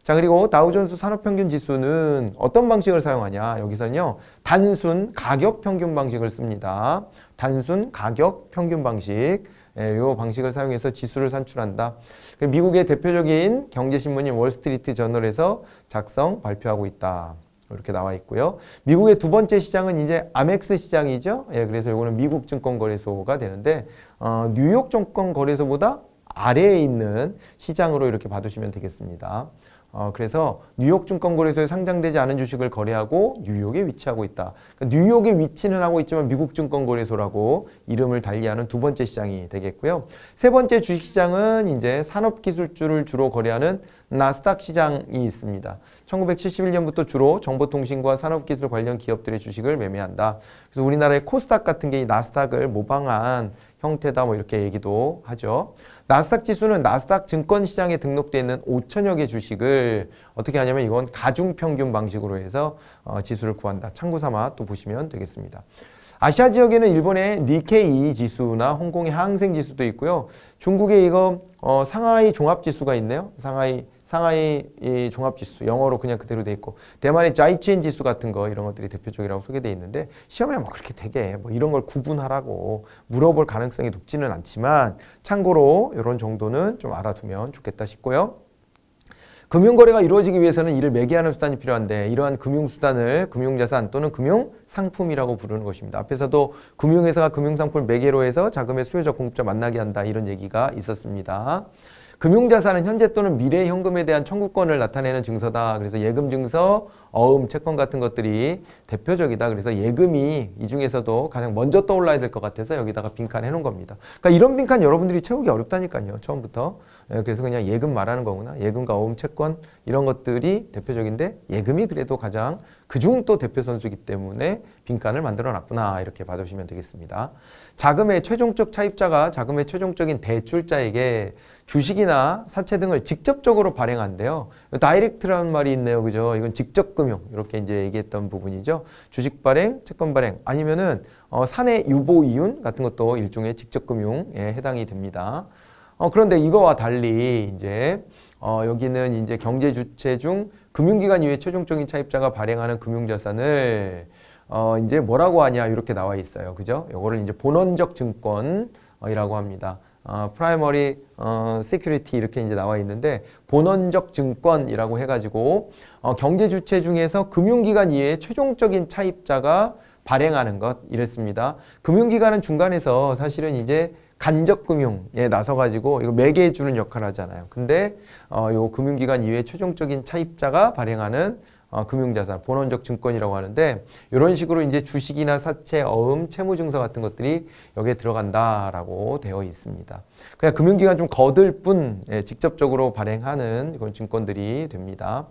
자 그리고 다우존스 산업평균 지수는 어떤 방식을 사용하냐 여기서는요 단순 가격 평균 방식을 씁니다 단순 가격 평균 방식 예, 방식을 사용해서 지수를 산출한다 미국의 대표적인 경제신문인 월스트리트 저널에서 작성 발표하고 있다 이렇게 나와 있고요. 미국의 두 번째 시장은 이제 아멕스 시장이죠. 예, 그래서 이거는 미국 증권거래소가 되는데 어, 뉴욕 증권거래소보다 아래에 있는 시장으로 이렇게 봐두시면 되겠습니다. 어, 그래서 뉴욕 증권거래소에 상장되지 않은 주식을 거래하고 뉴욕에 위치하고 있다. 그러니까 뉴욕에 위치는 하고 있지만 미국 증권거래소라고 이름을 달리하는 두 번째 시장이 되겠고요. 세 번째 주식시장은 이제 산업기술주를 주로 거래하는 나스닥 시장이 있습니다. 1971년부터 주로 정보통신과 산업기술 관련 기업들의 주식을 매매한다. 그래서 우리나라의 코스닥 같은 게 이 나스닥을 모방한 형태다 뭐 이렇게 얘기도 하죠. 나스닥 지수는 나스닥 증권시장에 등록되어 있는 5천여 개 주식을 어떻게 하냐면 이건 가중평균 방식으로 해서 어, 지수를 구한다. 참고삼아 또 보시면 되겠습니다. 아시아 지역에는 일본의 니케이 지수나 홍콩의 항생 지수도 있고요. 중국의 이거 어, 상하이 종합지수가 있네요. 상하이 상하이 이 종합지수 영어로 그냥 그대로 돼 있고 대만의 자이치엔 지수 같은 거 이런 것들이 대표적이라고 소개돼 있는데 시험에 뭐 그렇게 되게 뭐 이런 걸 구분하라고 물어볼 가능성이 높지는 않지만 참고로 이런 정도는 좀 알아두면 좋겠다 싶고요. 금융거래가 이루어지기 위해서는 이를 매개하는 수단이 필요한데 이러한 금융수단을 금융자산 또는 금융상품이라고 부르는 것입니다. 앞에서도 금융회사가 금융상품을 매개로 해서 자금의 수요자 공급자 만나게 한다 이런 얘기가 있었습니다. 금융자산은 현재 또는 미래의 현금에 대한 청구권을 나타내는 증서다. 그래서 예금 증서, 어음, 채권 같은 것들이 대표적이다. 그래서 예금이 이 중에서도 가장 먼저 떠올라야 될 것 같아서 여기다가 빈칸 해놓은 겁니다. 그러니까 이런 빈칸 여러분들이 채우기 어렵다니까요. 처음부터. 예, 그래서 그냥 예금 말하는 거구나. 예금과 어음, 채권 이런 것들이 대표적인데 예금이 그래도 가장 그중 또 대표 선수이기 때문에 빈칸을 만들어 놨구나 이렇게 봐주시면 되겠습니다. 자금의 최종적 차입자가 자금의 최종적인 대출자에게 주식이나 사채 등을 직접적으로 발행한대요. 다이렉트라는 말이 있네요. 그죠? 이건 직접 금융 이렇게 이제 얘기했던 부분이죠. 주식 발행, 채권 발행 아니면은 어, 사내 유보 이윤 같은 것도 일종의 직접 금융에 해당이 됩니다. 어, 그런데 이거와 달리 이제 어, 여기는 이제 경제 주체 중 금융기관 이외 최종적인 차입자가 발행하는 금융자산을 어 이제 뭐라고 하냐 이렇게 나와 있어요. 그죠? 요거를 이제 본원적 증권이라고 어, 합니다. 어, 프라이머리 어, 시큐리티 이렇게 이제 나와 있는데 본원적 증권이라고 해가지고 어, 경제 주체 중에서 금융기관 이외 최종적인 차입자가 발행하는 것 이랬습니다. 금융기관은 중간에서 사실은 이제 간접금융에 나서가지고 이거 매개해주는 역할을 하잖아요. 근데 어, 요 금융기관 이외 에 최종적인 차입자가 발행하는 어, 금융자산, 본원적 증권이라고 하는데 이런 식으로 이제 주식이나 사채, 어음, 채무증서 같은 것들이 여기에 들어간다라고 되어 있습니다. 그냥 금융기관 좀 거들 뿐 예, 직접적으로 발행하는 이런 증권들이 됩니다.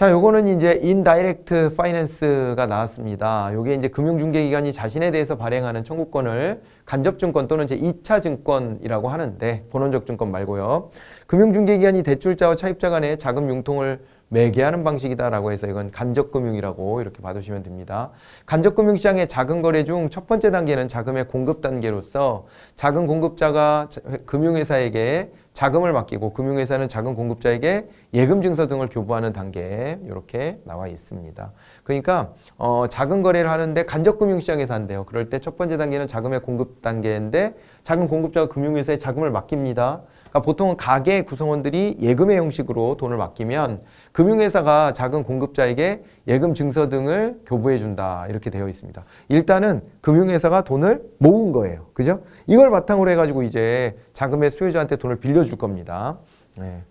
자, 요거는 이제 인다이렉트 파이낸스가 나왔습니다. 요게 이제 금융중개기관이 자신에 대해서 발행하는 청구권을 간접증권 또는 이제 2차 증권이라고 하는데 본원적 증권 말고요. 금융중개기관이 대출자와 차입자 간의 자금 융통을 매개하는 방식이다라고 해서 이건 간접금융이라고 이렇게 봐두시면 됩니다. 간접금융시장의 작은 거래 중 첫 번째 단계는 자금의 공급 단계로서 작은 공급자가 금융회사에게 자금을 맡기고 금융회사는 작은 공급자에게 예금 증서 등을 교부하는 단계 에 이렇게 나와 있습니다. 그러니까 어, 자금 거래를 하는데 간접금융시장에서 한대요. 그럴 때 첫 번째 단계는 자금의 공급 단계인데 작은 공급자가 금융회사에 자금을 맡깁니다. 그러니까 보통은 가게 구성원들이 예금의 형식으로 돈을 맡기면 금융회사가 작은 공급자에게 예금 증서 등을 교부해 준다 이렇게 되어 있습니다. 일단은 금융회사가 돈을 모은 거예요. 그죠? 이걸 바탕으로 해가지고 이제 자금의 수요자한테 돈을 빌려줄 겁니다. 네.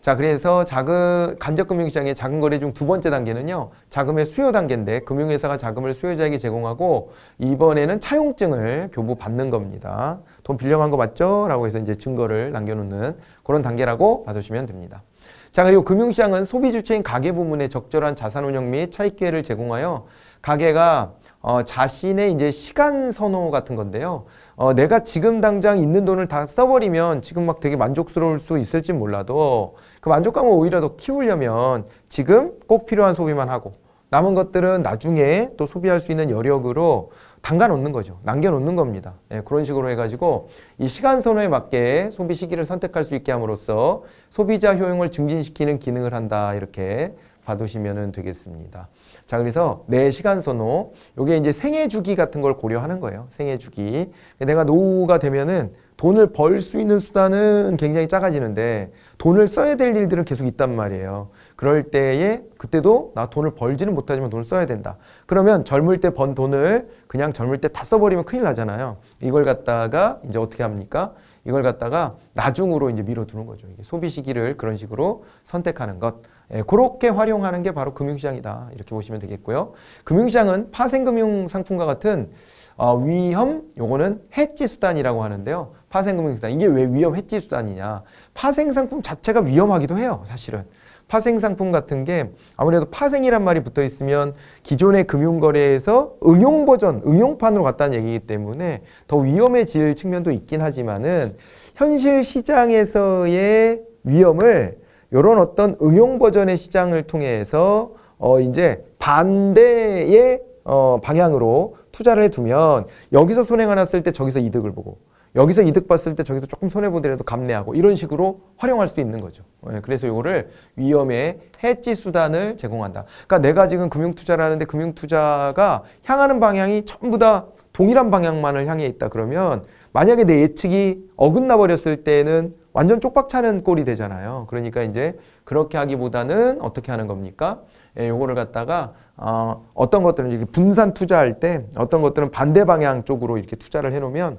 자 그래서 자금 간접금융시장의 자금 거래 중 두 번째 단계는요 자금의 수요 단계인데 금융회사가 자금을 수요자에게 제공하고 이번에는 차용증을 교부받는 겁니다. 돈 빌려간 거 맞죠? 라고 해서 이제 증거를 남겨놓는 그런 단계라고 봐주시면 됩니다. 자 그리고 금융시장은 소비 주체인 가계 부문에 적절한 자산운용 및 차익 기회를 제공하여 가계가 어, 자신의 이제 시간 선호 같은 건데요. 어, 내가 지금 당장 있는 돈을 다 써버리면 지금 막 되게 만족스러울 수 있을지 몰라도 그 만족감을 오히려 더 키우려면 지금 꼭 필요한 소비만 하고 남은 것들은 나중에 또 소비할 수 있는 여력으로 담가 놓는 거죠. 남겨 놓는 겁니다. 예, 그런 식으로 해가지고 이 시간 선호에 맞게 소비 시기를 선택할 수 있게 함으로써 소비자 효용을 증진시키는 기능을 한다 이렇게 봐두시면 되겠습니다. 자 그래서 내 시간 선호 요게 이제 생애 주기 같은 걸 고려하는 거예요. 생애 주기 내가 노후가 되면은 돈을 벌 수 있는 수단은 굉장히 작아지는데 돈을 써야 될 일들은 계속 있단 말이에요. 그럴 때에 그때도 나 돈을 벌지는 못하지만 돈을 써야 된다. 그러면 젊을 때 번 돈을 그냥 젊을 때 다 써버리면 큰일 나잖아요. 이걸 갖다가 이제 어떻게 합니까? 이걸 갖다가 나중으로 이제 미뤄두는 거죠. 이게 소비 시기를 그런 식으로 선택하는 것. 예, 그렇게 활용하는 게 바로 금융시장이다. 이렇게 보시면 되겠고요. 금융시장은 파생금융 상품과 같은 어, 위험, 요거는 해지 수단이라고 하는데요. 파생금융 상품 이게 왜 위험 해지 수단이냐. 파생 상품 자체가 위험하기도 해요. 사실은. 파생 상품 같은 게 아무래도 파생이란 말이 붙어 있으면 기존의 금융거래에서 응용 버전, 응용판으로 갔다는 얘기이기 때문에 더 위험해질 측면도 있긴 하지만은 현실 시장에서의 위험을 이런 어떤 응용 버전의 시장을 통해서 어 이제 반대의 어 방향으로 투자를 해두면 여기서 손해가 났을 때 저기서 이득을 보고 여기서 이득 봤을 때 저기서 조금 손해보더라도 감내하고 이런 식으로 활용할 수도 있는 거죠. 예, 그래서 이거를 위험의 해지 수단을 제공한다. 그러니까 내가 지금 금융투자를 하는데 금융투자가 향하는 방향이 전부 다 동일한 방향만을 향해 있다 그러면 만약에 내 예측이 어긋나 버렸을 때는 완전 쪽박차는 꼴이 되잖아요. 그러니까 이제 그렇게 하기보다는 어떻게 하는 겁니까? 예, 요거를 갖다가 어, 어떤 것들은 분산 투자할 때 어떤 것들은 반대 방향 쪽으로 이렇게 투자를 해놓으면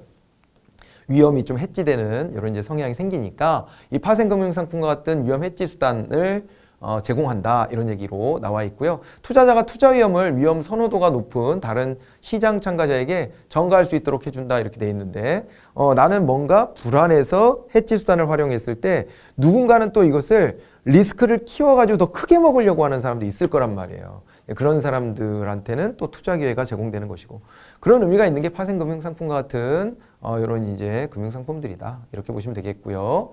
위험이 좀 해지되는 이런 이제 성향이 생기니까 이 파생금융상품과 같은 위험 해지 수단을 어, 제공한다 이런 얘기로 나와 있고요. 투자자가 투자 위험을 위험 선호도가 높은 다른 시장 참가자에게 전가할 수 있도록 해준다 이렇게 돼 있는데 어, 나는 뭔가 불안해서 해지 수단을 활용했을 때 누군가는 또 이것을 리스크를 키워가지고 더 크게 먹으려고 하는 사람도 있을 거란 말이에요. 예, 그런 사람들한테는 또 투자 기회가 제공되는 것이고 그런 의미가 있는 게 파생금융상품과 같은 어, 이런 이제 금융상품들이다. 이렇게 보시면 되겠고요.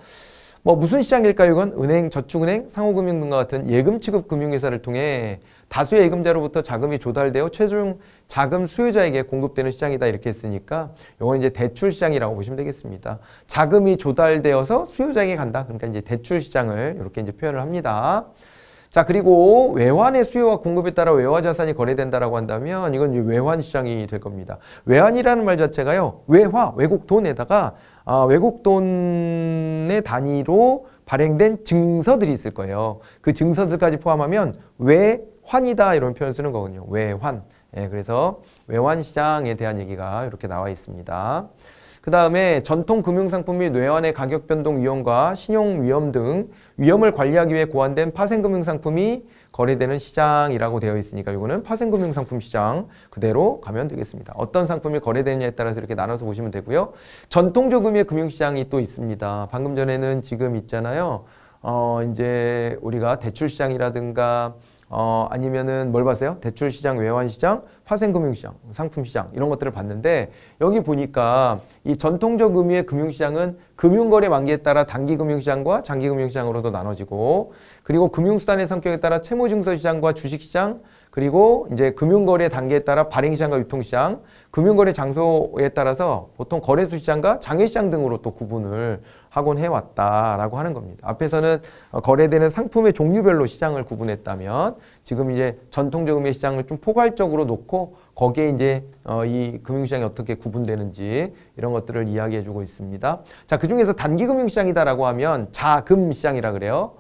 뭐 무슨 시장일까요? 이건 은행, 저축은행, 상호금융 등과 같은 예금 취급 금융회사를 통해 다수의 예금자로부터 자금이 조달되어 최종 자금 수요자에게 공급되는 시장이다 이렇게 했으니까 이건 이제 대출 시장이라고 보시면 되겠습니다. 자금이 조달되어서 수요자에게 간다. 그러니까 이제 대출 시장을 이렇게 이제 표현을 합니다. 자 그리고 외환의 수요와 공급에 따라 외화 자산이 거래된다라고 한다면 이건 외환 시장이 될 겁니다. 외환이라는 말 자체가요. 외화, 외국 돈에다가 아, 외국 돈의 단위로 발행된 증서들이 있을 거예요. 그 증서들까지 포함하면 외환이다 이런 표현 을 쓰는 거거든요. 외환. 예, 그래서 외환 시장에 대한 얘기가 이렇게 나와 있습니다. 그 다음에 전통 금융상품및 뇌환의 가격 변동 위험과 신용 위험 등 위험을 관리하기 위해 고안된 파생금융상품이 거래되는 시장이라고 되어 있으니까 이거는 파생금융상품 시장 그대로 가면 되겠습니다. 어떤 상품이 거래되느냐에 따라서 이렇게 나눠서 보시면 되고요. 전통조금의 금융시장이 또 있습니다. 방금 전에는 지금 있잖아요. 어, 이제 우리가 대출시장이라든가 어, 아니면은 뭘 봤어요? 대출시장, 외환시장, 파생금융시장, 상품시장 이런 것들을 봤는데 여기 보니까 이 전통적 의미의 금융시장은 금융거래 만기에 따라 단기 금융시장과 장기 금융시장으로도 나눠지고 그리고 금융수단의 성격에 따라 채무증서시장과 주식시장 그리고 이제 금융거래 단계에 따라 발행시장과 유통시장, 금융거래 장소에 따라서 보통 거래소 시장과 장외시장 등으로 또 구분을 하곤 해왔다라고 하는 겁니다. 앞에서는 어, 거래되는 상품의 종류별로 시장을 구분했다면 지금 이제 전통적 금융 시장을 좀 포괄적으로 놓고 거기에 이제 어, 이 금융시장이 어떻게 구분되는지 이런 것들을 이야기해주고 있습니다. 자, 그 중에서 단기 금융시장이다라고 하면 자금 시장이라 그래요.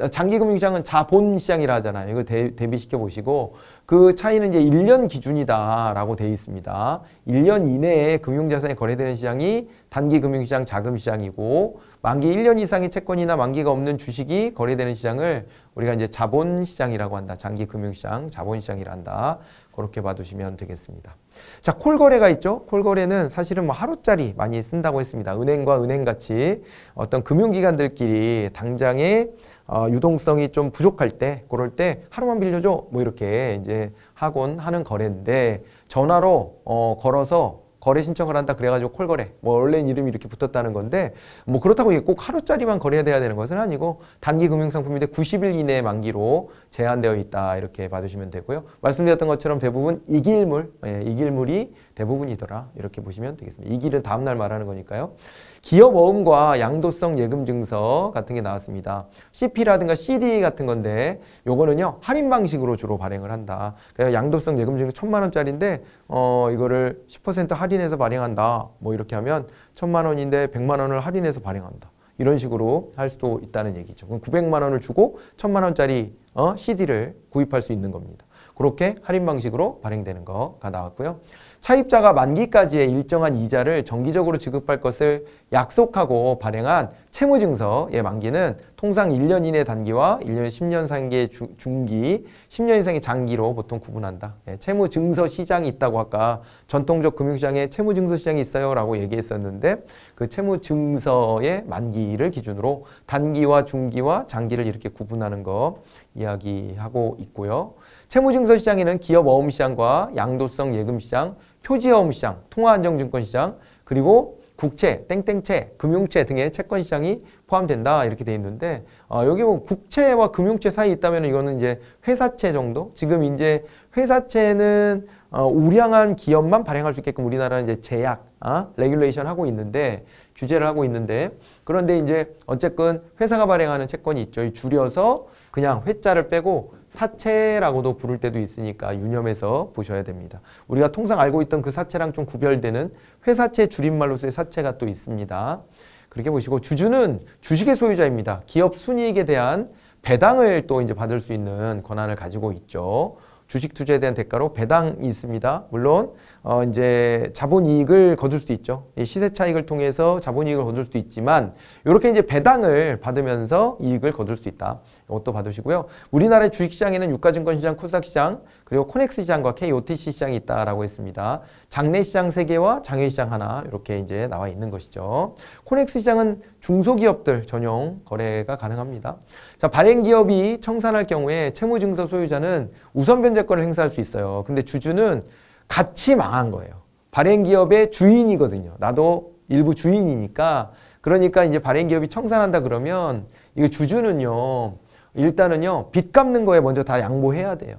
어, 장기 금융시장은 자본 시장이라 하잖아요. 이걸 대, 비시켜 보시고 그 차이는 이제 1년 기준이다라고 되어 있습니다. 1년 이내에 금융자산이 거래되는 시장이 단기 금융시장, 자금시장이고 만기 1년 이상의 채권이나 만기가 없는 주식이 거래되는 시장을 우리가 이제 자본시장이라고 한다. 장기 금융시장, 자본시장이라 한다. 그렇게 봐두시면 되겠습니다. 자, 콜 거래가 있죠. 콜 거래는 사실은 뭐 하루짜리 많이 쓴다고 했습니다. 은행과 은행 같이 어떤 금융기관들끼리 당장에 어, 유동성이 좀 부족할 때 그럴 때 하루만 빌려줘 뭐 이렇게 이제 하곤 하는 거래인데 전화로 어, 걸어서 거래 신청을 한다 그래가지고 콜거래 뭐 원래는 이름이 이렇게 붙었다는 건데 뭐 그렇다고 꼭 하루짜리만 거래해야 되는 것은 아니고 단기 금융상품인데 90일 이내 만기로 제한되어 있다 이렇게 봐주시면 되고요 말씀드렸던 것처럼 대부분 이길물 예, 이길물이 대부분이더라 이렇게 보시면 되겠습니다 이길은 다음날 말하는 거니까요 기업어음과 양도성 예금증서 같은 게 나왔습니다. CP라든가 CD 같은 건데 요거는요 할인 방식으로 주로 발행을 한다. 그래서 양도성 예금증서 천만 원짜리인데 어 이거를 10% 할인해서 발행한다. 뭐 이렇게 하면 천만 원인데 100만 원을 할인해서 발행한다. 이런 식으로 할 수도 있다는 얘기죠. 그럼 900만 원을 주고 천만 원짜리 어, CD를 구입할 수 있는 겁니다. 그렇게 할인 방식으로 발행되는 거가 나왔고요. 차입자가 만기까지의 일정한 이자를 정기적으로 지급할 것을 약속하고 발행한 채무증서의 만기는 통상 1년 이내 단기와 1년 10년 상기의 중기, 10년 이상의 장기로 보통 구분한다. 예, 채무증서 시장이 있다고 아까 전통적 금융시장에 채무증서 시장이 있어요 라고 얘기했었는데 그 채무증서의 만기를 기준으로 단기와 중기와 장기를 이렇게 구분하는 거 이야기하고 있고요. 채무증서 시장에는 기업 어음 시장과 양도성 예금 시장, 표지화음 시장, 통화안정증권 시장, 그리고 국채, 땡땡채, 금융채 등의 채권 시장이 포함된다 이렇게 돼 있는데 어, 여기 뭐 국채와 금융채 사이 있다면 이거는 이제 회사채 정도. 지금 이제 회사채는 어, 우량한 기업만 발행할 수 있게끔 우리나라는 이제 제약, 아, 레귤레이션 하고 있는데 규제를 하고 있는데 그런데 이제 어쨌건 회사가 발행하는 채권이 있죠. 줄여서 그냥 회자를 빼고 사체라고도 부를 때도 있으니까 유념해서 보셔야 됩니다. 우리가 통상 알고 있던 그 사체랑 좀 구별되는 회사채 줄임말로서의 사체가 또 있습니다. 그렇게 보시고 주주는 주식의 소유자입니다. 기업 순이익에 대한 배당을 또 이제 받을 수 있는 권한을 가지고 있죠. 주식 투자에 대한 대가로 배당이 있습니다. 물론 어 이제 자본 이익을 거둘 수 있죠. 시세 차익을 통해서 자본 이익을 거둘 수 있지만 이렇게 이제 배당을 받으면서 이익을 거둘 수 있다. 이것도 봐두시고요. 우리나라의 주식시장에는 유가증권시장, 코스닥시장, 그리고 코넥스시장과 KOTC 시장이 있다라고 했습니다. 장내시장 3개와 장외시장 하나 이렇게 이제 나와 있는 것이죠. 코넥스시장은 중소기업들 전용 거래가 가능합니다. 자 발행기업이 청산할 경우에 채무증서 소유자는 우선변제권을 행사할 수 있어요. 근데 주주는 같이 망한 거예요. 발행기업의 주인이거든요. 나도 일부 주인이니까 그러니까 이제 발행기업이 청산한다 그러면 이거 주주는요 일단은요 빚 갚는 거에 먼저 다 양보해야 돼요.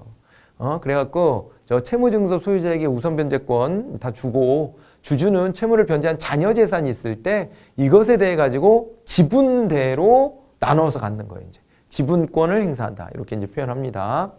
어 그래갖고 저 채무증서 소유자에게 우선 변제권 다 주고 주주는 채무를 변제한 잔여 재산이 있을 때 이것에 대해 가지고 지분대로 나눠서 갖는 거예요. 이제 지분권을 행사한다 이렇게 이제 표현합니다.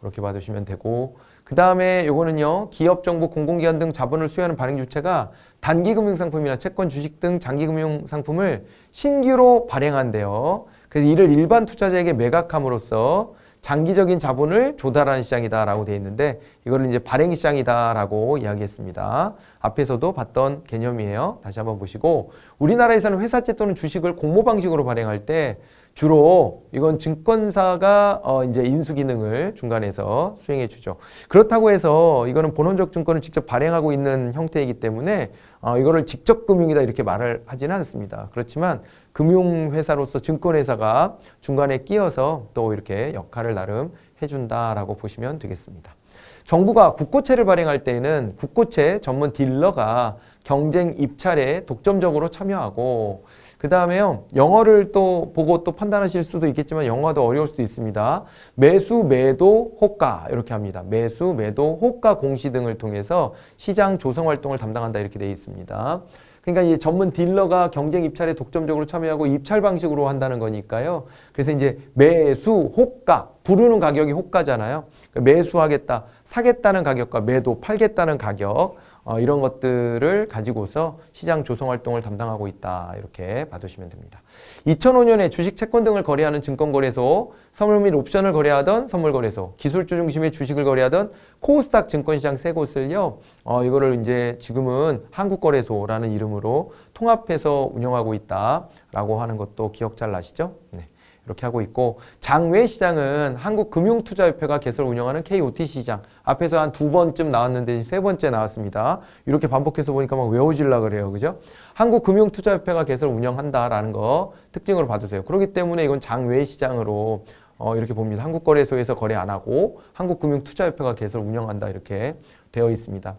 그렇게 봐주시면 되고 그 다음에 요거는요 기업 정보 공공기관 등 자본을 수여하는 발행 주체가 단기 금융 상품이나 채권 주식 등 장기 금융 상품을 신규로 발행한대요. 그래서 이를 일반 투자자에게 매각함으로써 장기적인 자본을 조달하는 시장이다라고 되어 있는데 이거를 이제 발행 시장이다라고 이야기했습니다. 앞에서도 봤던 개념이에요. 다시 한번 보시고 우리나라에서는 회사채 또는 주식을 공모 방식으로 발행할 때 주로 이건 증권사가 어 이제 인수 기능을 중간에서 수행해 주죠. 그렇다고 해서 이거는 본원적 증권을 직접 발행하고 있는 형태이기 때문에 어 이거를 직접 금융이다 이렇게 말을 하지는 않습니다. 그렇지만 금융회사로서 증권회사가 중간에 끼어서 또 이렇게 역할을 나름 해준다라고 보시면 되겠습니다. 정부가 국고채를 발행할 때에는 국고채 전문 딜러가 경쟁 입찰에 독점적으로 참여하고 그 다음에요. 영어를 또 보고 또 판단하실 수도 있겠지만 영어도 어려울 수도 있습니다. 매수, 매도, 호가 이렇게 합니다. 매수, 매도, 호가 공시 등을 통해서 시장 조성 활동을 담당한다 이렇게 되어 있습니다. 그러니까 이 전문 딜러가 경쟁 입찰에 독점적으로 참여하고 입찰 방식으로 한다는 거니까요. 그래서 이제 매수, 호가, 부르는 가격이 호가잖아요. 그러니까 매수하겠다, 사겠다는 가격과 매도, 팔겠다는 가격 어, 이런 것들을 가지고서 시장 조성 활동을 담당하고 있다 이렇게 봐두시면 됩니다. 2005년에 주식 채권 등을 거래하는 증권거래소, 선물 및 옵션을 거래하던 선물거래소, 기술주 중심의 주식을 거래하던 코스닥 증권시장 세 곳을요. 어, 이거를 이제 지금은 한국거래소라는 이름으로 통합해서 운영하고 있다라고 하는 것도 기억 잘 나시죠? 네. 이렇게 하고 있고 장외 시장은 한국금융투자협회가 개설 운영하는 KOT 시장 앞에서 한 두 번쯤 나왔는데 세 번째 나왔습니다. 이렇게 반복해서 보니까 막 외워질라 그래요. 그죠? 한국금융투자협회가 개설 운영한다라는 거 특징으로 봐주세요. 그렇기 때문에 이건 장외 시장으로 어, 이렇게 봅니다. 한국거래소에서 거래 안 하고 한국금융투자협회가 개설 운영한다 이렇게 되어 있습니다.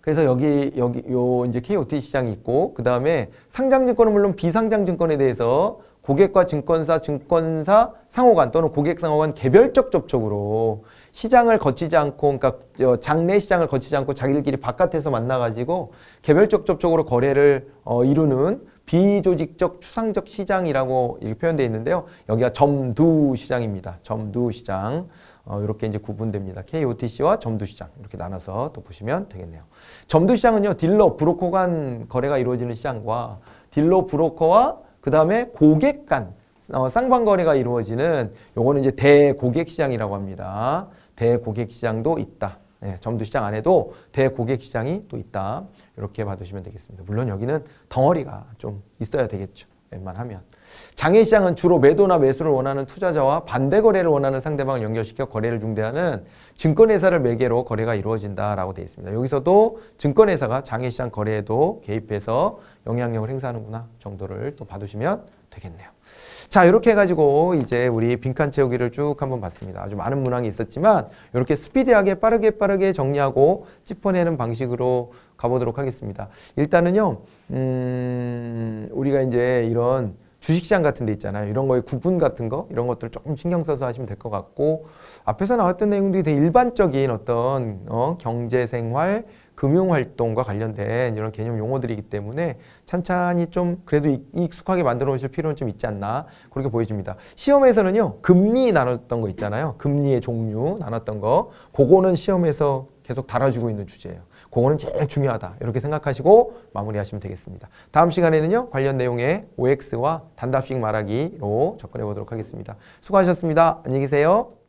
그래서 여기 여기 요 이제 KOT 시장이 있고 그 다음에 상장증권은 물론 비상장증권에 대해서 고객과 증권사, 증권사 상호간 또는 고객 상호간 개별적 접촉으로 시장을 거치지 않고 그러니까 장내 시장을 거치지 않고 자기들끼리 바깥에서 만나가지고 개별적 접촉으로 거래를 어, 이루는 비조직적 추상적 시장이라고 이렇게 표현되어 있는데요. 여기가 점두 시장입니다. 점두 시장. 어, 이렇게 이제 구분됩니다. KOTC와 점두시장 이렇게 나눠서 또 보시면 되겠네요. 점두시장은요. 딜러, 브로커 간 거래가 이루어지는 시장과 딜러, 브로커와 그 다음에 고객 간 어, 쌍방거래가 이루어지는 요거는 이제 대고객 시장이라고 합니다. 대고객 시장도 있다. 네, 예, 점두 시장 안에도 대고객 시장이 또 있다. 이렇게 봐두시면 되겠습니다. 물론 여기는 덩어리가 좀 있어야 되겠죠. 웬만하면. 장외시장은 주로 매도나 매수를 원하는 투자자와 반대 거래를 원하는 상대방을 연결시켜 거래를 중대하는 증권회사를 매개로 거래가 이루어진다라고 되어 있습니다. 여기서도 증권회사가 장외시장 거래에도 개입해서 영향력을 행사하는구나 정도를 또 봐두시면 되겠네요. 자 이렇게 해가지고 이제 우리 빈칸 채우기를 쭉 한번 봤습니다. 아주 많은 문항이 있었지만 이렇게 스피디하게 빠르게 빠르게 정리하고 짚어내는 방식으로 가보도록 하겠습니다. 일단은요, 음, 우리가 이제 이런 주식시장 같은 데 있잖아요. 이런 거에 구분 같은 거 이런 것들을 조금 신경 써서 하시면 될 것 같고 앞에서 나왔던 내용들이 되게 일반적인 어떤 어, 경제생활 금융활동과 관련된 이런 개념 용어들이기 때문에 천천히좀 그래도 익숙하게 만들어 오실 필요는 좀 있지 않나 그렇게 보여집니다. 시험에서는요. 금리 나눴던 거 있잖아요. 금리의 종류 나눴던 거 그거는 시험에서 계속 달아주고 있는 주제예요. 공헌은 제일 중요하다. 이렇게 생각하시고 마무리하시면 되겠습니다. 다음 시간에는요. 관련 내용의 OX와 단답식 말하기로 접근해 보도록 하겠습니다. 수고하셨습니다. 안녕히 계세요.